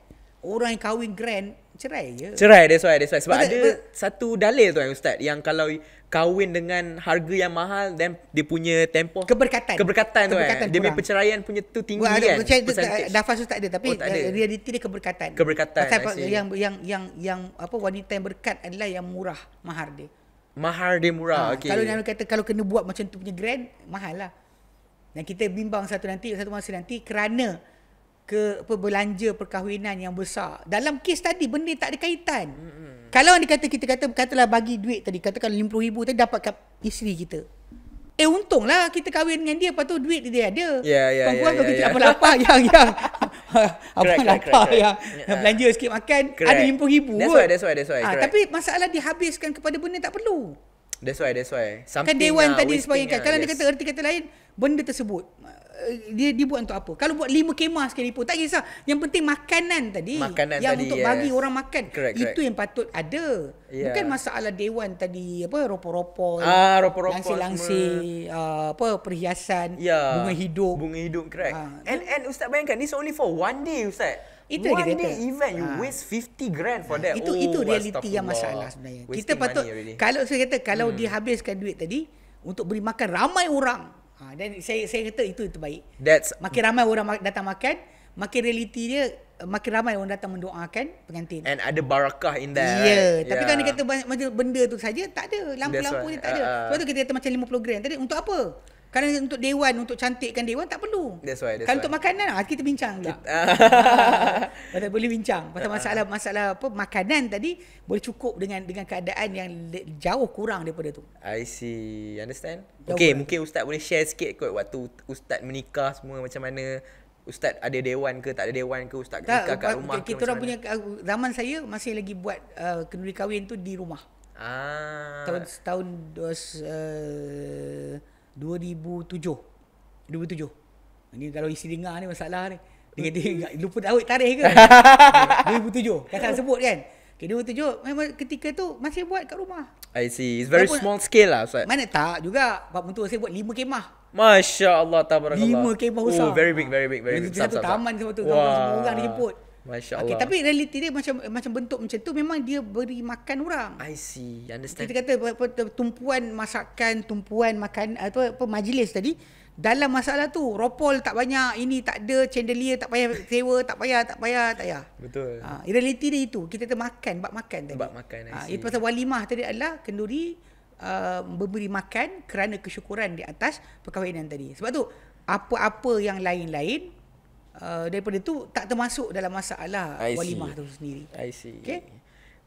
orang yang kahwin grand cerai je cerai that's why that's why sebab but, ada but, satu dalil tu yang eh, ustaz yang kalau kahwin dengan harga yang mahal dan dia punya tempoh keberkatan keberkatan, eh. keberkatan kan dia punya perceraian punya tu tinggi well, kan dafas tu tak ada tapi oh, tak realiti dia keberkatan keberkatan pasal yang yang yang yang apa wanita yang berkat adalah yang murah mahar dia Mahal dia murah. Ha, ah, okay. Kalau nak kata kalau kena buat macam tu punya grand, mahal lah. Dan kita bimbang satu nanti, satu masa nanti kerana ke apa, belanja perkahwinan yang besar. Dalam kes tadi benda tak ada kaitan. Mm-hmm. Kalau orang kata kita kata katalah bagi duit tadi, katakan RM50,000 tadi dapat kat isteri kita. Eh lah kita kahwin dengan dia lepas tu duit dia ada. Ya ya ya. Kau kita ya, ya. Ya, apa lapar yang yang. apa lapar yang uh, belanja sikit makan correct. ada RM5000. That's why that's why that's why. Ah, tapi masalah dihabiskan kepada benda yang tak perlu. That's why that's why. Something kan dewan lah, tadi sebagai lah, kalau yes. dia kata erti kata lain benda tersebut Eh, dia dibuat untuk apa? Kalau buat lima kemah sekalipun tak kisah. Yang penting makanan tadi makanan yang tadi, untuk yes. bagi orang makan. Correct, itu yang patut ada. Yeah. Bukan masalah dewan tadi apa ropo-ropo. Ah, ropo-ropo. Langsi-langsi ah, apa perhiasan, yeah. bunga hidup. Bunga hidup correct. Ah. And and ustaz bayangkan ni only for one day ustaz. Itu one day event you ha. waste 50 grand for ah, that. Itu oh, itu realiti yang masalah sebenarnya. Wasting Kita patut kalau saya kata kalau hmm. dihabiskan duit tadi untuk beri makan ramai orang. Ha, dan saya saya kata itu baik. That's makin ramai orang datang makan, makin reality dia makin ramai orang datang mendoakan pengantin. And ada barakah in that. Ya, yeah, tapi yeah. kan dia kata benda tu saja tak ada, lampu-lampu dia tak ada. Uh, uh. Sebab tu kita kata macam 50 gram tadi untuk apa? Kalau untuk dewan untuk cantikkan dewan tak perlu. That's why. That's untuk makanan ah, kita bincang lah. Kita boleh bincang. Pasal masalah masalah apa makanan tadi boleh cukup dengan dengan keadaan yang jauh kurang daripada tu. I see. Understand? Jauh okay, kurang. mungkin ustaz boleh share sikit kot waktu ustaz menikah semua macam mana ustaz ada dewan ke tak ada dewan ke ustaz tak, nikah kat rumah. Tak kita orang punya uh, zaman saya masih lagi buat uh, kenduri kahwin tu di rumah. Ah. Tahun tahun dos, uh, 2007 2007 Ini kalau isi dengar ni masalah ni Dia kata lupa tahu tarikh ke 2007 Kata sebut kan Okay 2007 Memang ketika tu masih buat kat rumah I see It's very small scale lah Ustaz Mana tak juga Bapak mentua saya buat 5 kemah Masya Allah Tabarakallah 5 kemah usah Oh very big very big very big. Satu, satu taman sebab tu Taman semua orang dijemput Masya Allah. Okay, tapi realiti dia macam macam bentuk macam tu memang dia beri makan orang. I see, understand. Kita kata tumpuan masakan, tumpuan makan atau apa majlis tadi dalam masalah tu ropol tak banyak, ini tak ada chandelier tak payah sewa, tak payah, tak payah, tak payah. Betul. Ha, realiti dia itu. Kita kata makan, bab makan tadi. Bab makan. I Ha, itu pasal walimah tadi adalah kenduri uh, memberi makan kerana kesyukuran di atas perkahwinan tadi. Sebab tu apa-apa yang lain-lain Uh, daripada itu tak termasuk dalam masalah walimah see. tu sendiri. I see. Okay?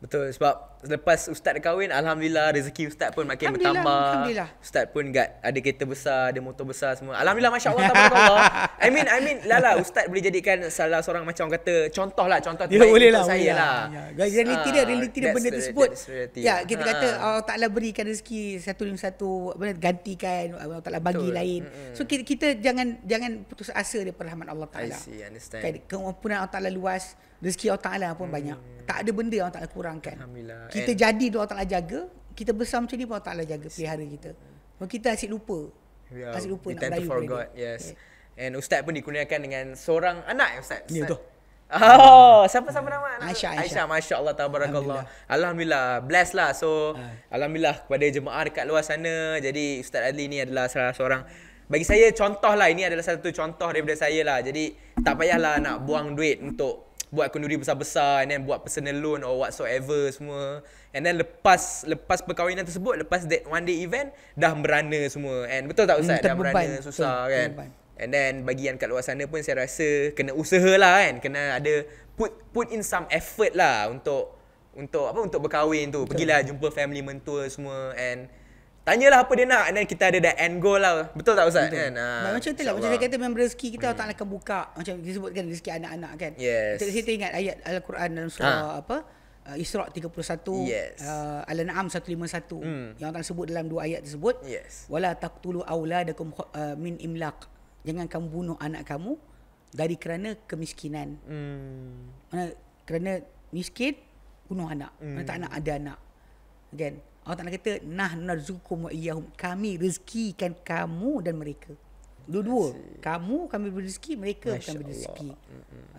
Betul sebab lepas ustaz dah kahwin alhamdulillah rezeki ustaz pun makin alhamdulillah, bertambah. Alhamdulillah. Ustaz pun got ada kereta besar, ada motor besar semua. Alhamdulillah masya-Allah tabarakallah. I mean I mean lala ustaz boleh jadikan salah seorang macam orang kata lah, contoh ya, terbaik ya, boleh lah, saya boleh lah. lah. Ya, ya. realiti uh, dia ah, realiti dia benda tersebut. Ya, kita uh. kata ah. Allah oh, Taala berikan rezeki satu dengan satu benda gantikan Allah oh, Taala bagi Betul. lain. Mm-hmm. So kita, kita, jangan jangan putus asa daripada rahmat Allah Taala. I see, understand. Kan, kemampuan Allah Taala luas. Rezeki Allah Ta'ala pun hmm. banyak Tak ada benda yang Allah Ta'ala kurangkan Alhamdulillah Kita And jadi tu Allah Ta'ala jaga Kita besar macam ni pun Allah Ta'ala jaga pelihara kita Mereka Kita asyik lupa yeah, Asyik lupa nak tend Melayu to forgot, yes. And Ustaz pun dikurniakan dengan seorang anak ya Ustaz? Ustaz. Ya betul Oh, siapa-siapa nama anak? Aisyah, Aisyah. Aisyah, Masya Allah, Tabarakallah. Alhamdulillah. Alhamdulillah. Bless lah. So, Ay. Ah. Alhamdulillah kepada jemaah dekat luar sana. Jadi, Ustaz Adli ni adalah salah seorang. Bagi saya, contoh lah. Ini adalah satu contoh daripada saya lah. Jadi, tak payahlah nak buang duit untuk buat kenduri besar-besar and then buat personal loan or whatsoever semua and then lepas lepas perkahwinan tersebut lepas that one day event dah merana semua and betul tak ustaz hmm, dah merana susah betul. kan terbeban. and then bagi yang kat luar sana pun saya rasa kena lah kan kena ada put put in some effort lah untuk untuk apa untuk berkahwin tu betul. pergilah jumpa family mentua semua and Tanyalah apa dia nak dan kita ada dah end goal lah. Betul tak Ustaz? Betul. Kan? Ha, macam insya tu lah. Macam saya kata memang rezeki kita hmm. Allah akan buka. Macam disebutkan rezeki anak-anak kan. Yes. Kita, kita ingat ayat Al-Quran dan surah ha. apa? Uh, Isra 31 yes. uh, Al-An'am 151 hmm. yang Allah sebut dalam dua ayat tersebut yes. wala taqtulu auladakum uh, min imlaq jangan kamu bunuh anak kamu dari kerana kemiskinan hmm. kerana miskin bunuh anak hmm. tak nak ada anak kan okay. Allah Ta'ala kata, Nah narzukum wa iyahum. Kami rezekikan kamu dan mereka. Dua-dua. Kamu kami beri rezeki, mereka Masya akan beri rezeki. Ada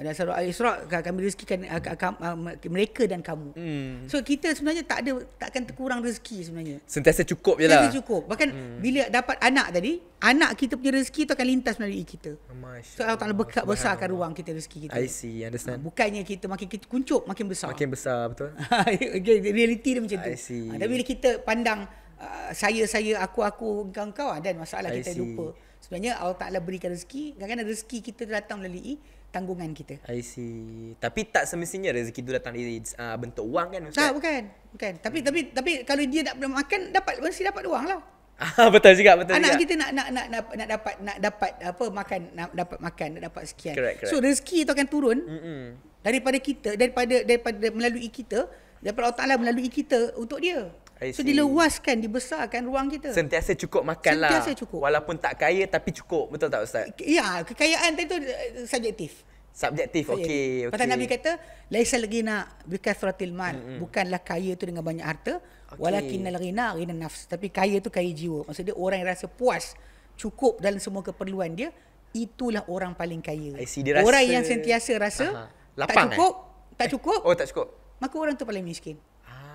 mm-hmm. surah Al-Isra' kami rezekikan mm-hmm. mereka dan kamu. Mm. So kita sebenarnya tak ada takkan terkurang rezeki sebenarnya. Sentiasa cukup lah. Sentiasa cukup. Bahkan mm. bila dapat anak tadi, anak kita punya rezeki tu akan lintas melalui kita. Masya so Allah Taala besar Allah. ruang kita rezeki kita. I see, understand. Ha, bukannya kita makin kita kuncup makin besar. Makin besar betul. Ha, okay, reality dia macam I tu. I see. Ha, tapi bila kita pandang uh, saya saya aku aku engkau kau dan masalah I kita see. lupa. Sebenarnya Allah Ta'ala berikan rezeki Kadang-kadang rezeki kita datang melalui tanggungan kita I see Tapi tak semestinya rezeki tu datang dari uh, bentuk wang kan Ustaz? Tak bukan Bukan Tapi hmm. tapi tapi kalau dia nak makan dapat mesti dapat wang lah ah, betul juga betul Anak juga. kita nak nak nak nak nak dapat nak dapat apa makan nak dapat makan nak dapat sekian. Correct, correct. So rezeki itu akan turun. Mm-mm. Daripada kita daripada daripada melalui kita daripada Allah Taala melalui kita untuk dia. So diluaskan, dibesarkan ruang kita. Sentiasa cukup makan lah. Sentiasa cukup. Walaupun tak kaya tapi cukup. Betul tak Ustaz? Ya, kekayaan tadi tu subjektif. Subjektif, okey. Okay. Pasal Nabi kata, lagi lagina bikas ratil mal. Mm-hmm. Bukanlah kaya tu dengan banyak harta. Okay. Walakin nak rina nafs. Tapi kaya tu kaya jiwa. Maksudnya orang yang rasa puas, cukup dalam semua keperluan dia, itulah orang paling kaya. See, Orang yang sentiasa rasa, Aha. Lapan, tak cukup, eh? tak cukup. Oh, tak cukup. Maka orang tu paling miskin.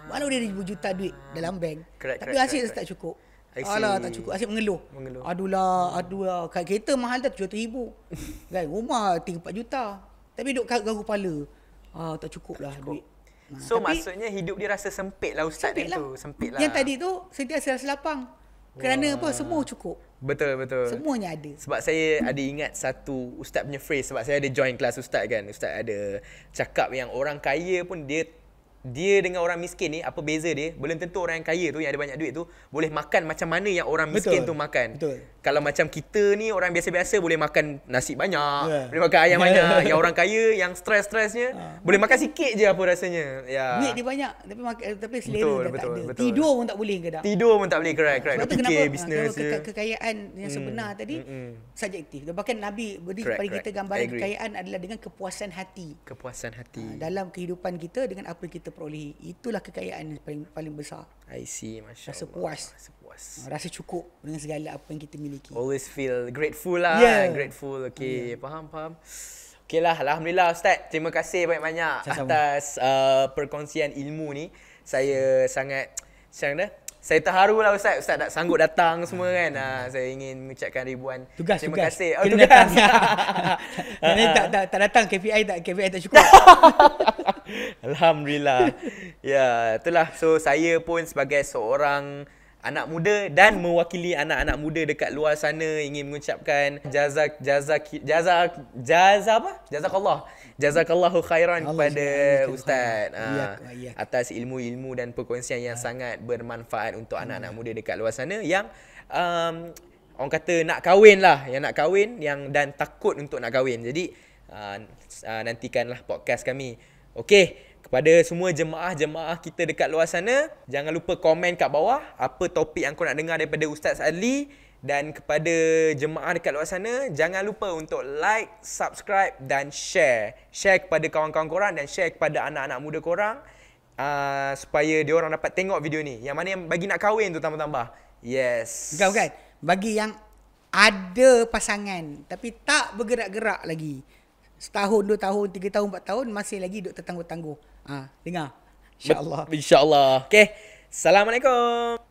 Mana dia ada ribu juta duit dalam bank correct, Tapi correct, hasil tak cukup Alah tak cukup Asyik mengeluh, mengeluh. Adulah Adulah Kat kereta mahal dah tujuh ribu Kan rumah tiga empat juta Tapi duduk kat garu pala ah, Tak cukup lah duit ha, So tapi, maksudnya hidup dia rasa sempit lah Ustaz sempit lah. tu Sempit lah Yang tadi tu Sentiasa rasa lapang Kerana Wah. apa semua cukup Betul betul Semuanya ada Sebab saya ada ingat satu Ustaz punya phrase Sebab saya ada join kelas Ustaz kan Ustaz ada cakap yang orang kaya pun Dia dia dengan orang miskin ni apa beza dia belum tentu orang yang kaya tu yang ada banyak duit tu boleh makan macam mana yang orang miskin Betul. tu makan Betul. kalau macam kita ni orang biasa-biasa boleh makan nasi banyak yeah. boleh makan ayam banyak yang orang kaya yang stres-stresnya ha. boleh makan sikit je apa rasanya ya duit dia banyak tapi eh, tapi selera Betul. dia Betul. tak ada Betul. tidur pun tak boleh ke dah tidur pun tak boleh correct ha. correct kenapa business ke- kekayaan yang hmm. sebenar tadi hmm. hmm. subjektif bahkan nabi beri kepada kita gambaran kekayaan adalah dengan kepuasan hati kepuasan hati ha, dalam kehidupan kita dengan apa kita perolehi. Itulah kekayaan yang paling, paling besar. I see, Masya rasa Allah. Puas. Rasa puas. Ha, rasa cukup dengan segala apa yang kita miliki. Always feel grateful lah. Yeah. Grateful, okay. Yeah. Faham, faham. Okay lah, Alhamdulillah Ustaz. Terima kasih banyak-banyak atas uh, perkongsian ilmu ni. Saya sangat, sangat saya terharu lah Ustaz. Ustaz tak sanggup datang semua kan. Ha, saya ingin mengucapkan ribuan. Tugas, Terima tugas. kasih. Oh, Kena tugas. Ini tak, tak, tak datang KPI tak, KPI tak cukup. Alhamdulillah. Ya, yeah, itulah. So, saya pun sebagai seorang anak muda dan mewakili anak-anak muda dekat luar sana ingin mengucapkan jazak jazak jazak jazak apa? Jazakallah. Jazakallahu khairan kepada jika, ustaz. Ha, atas ilmu-ilmu dan perkongsian yang ya. sangat bermanfaat untuk ya. anak-anak muda dekat luar sana yang um, orang kata nak kahwin lah yang nak kahwin yang dan takut untuk nak kahwin. Jadi uh, uh, nantikanlah podcast kami. Okey. Kepada semua jemaah-jemaah kita dekat luar sana, jangan lupa komen kat bawah apa topik yang kau nak dengar daripada Ustaz Ali dan kepada jemaah dekat luar sana, jangan lupa untuk like, subscribe dan share. Share kepada kawan-kawan korang dan share kepada anak-anak muda korang uh, supaya dia orang dapat tengok video ni. Yang mana yang bagi nak kahwin tu tambah-tambah. Yes. Bukan, bukan. Bagi yang ada pasangan tapi tak bergerak-gerak lagi. Setahun, dua tahun, tiga tahun, empat tahun masih lagi duduk tertangguh-tangguh. Ah, dengar. Insya Allah. Okay. Assalamualaikum.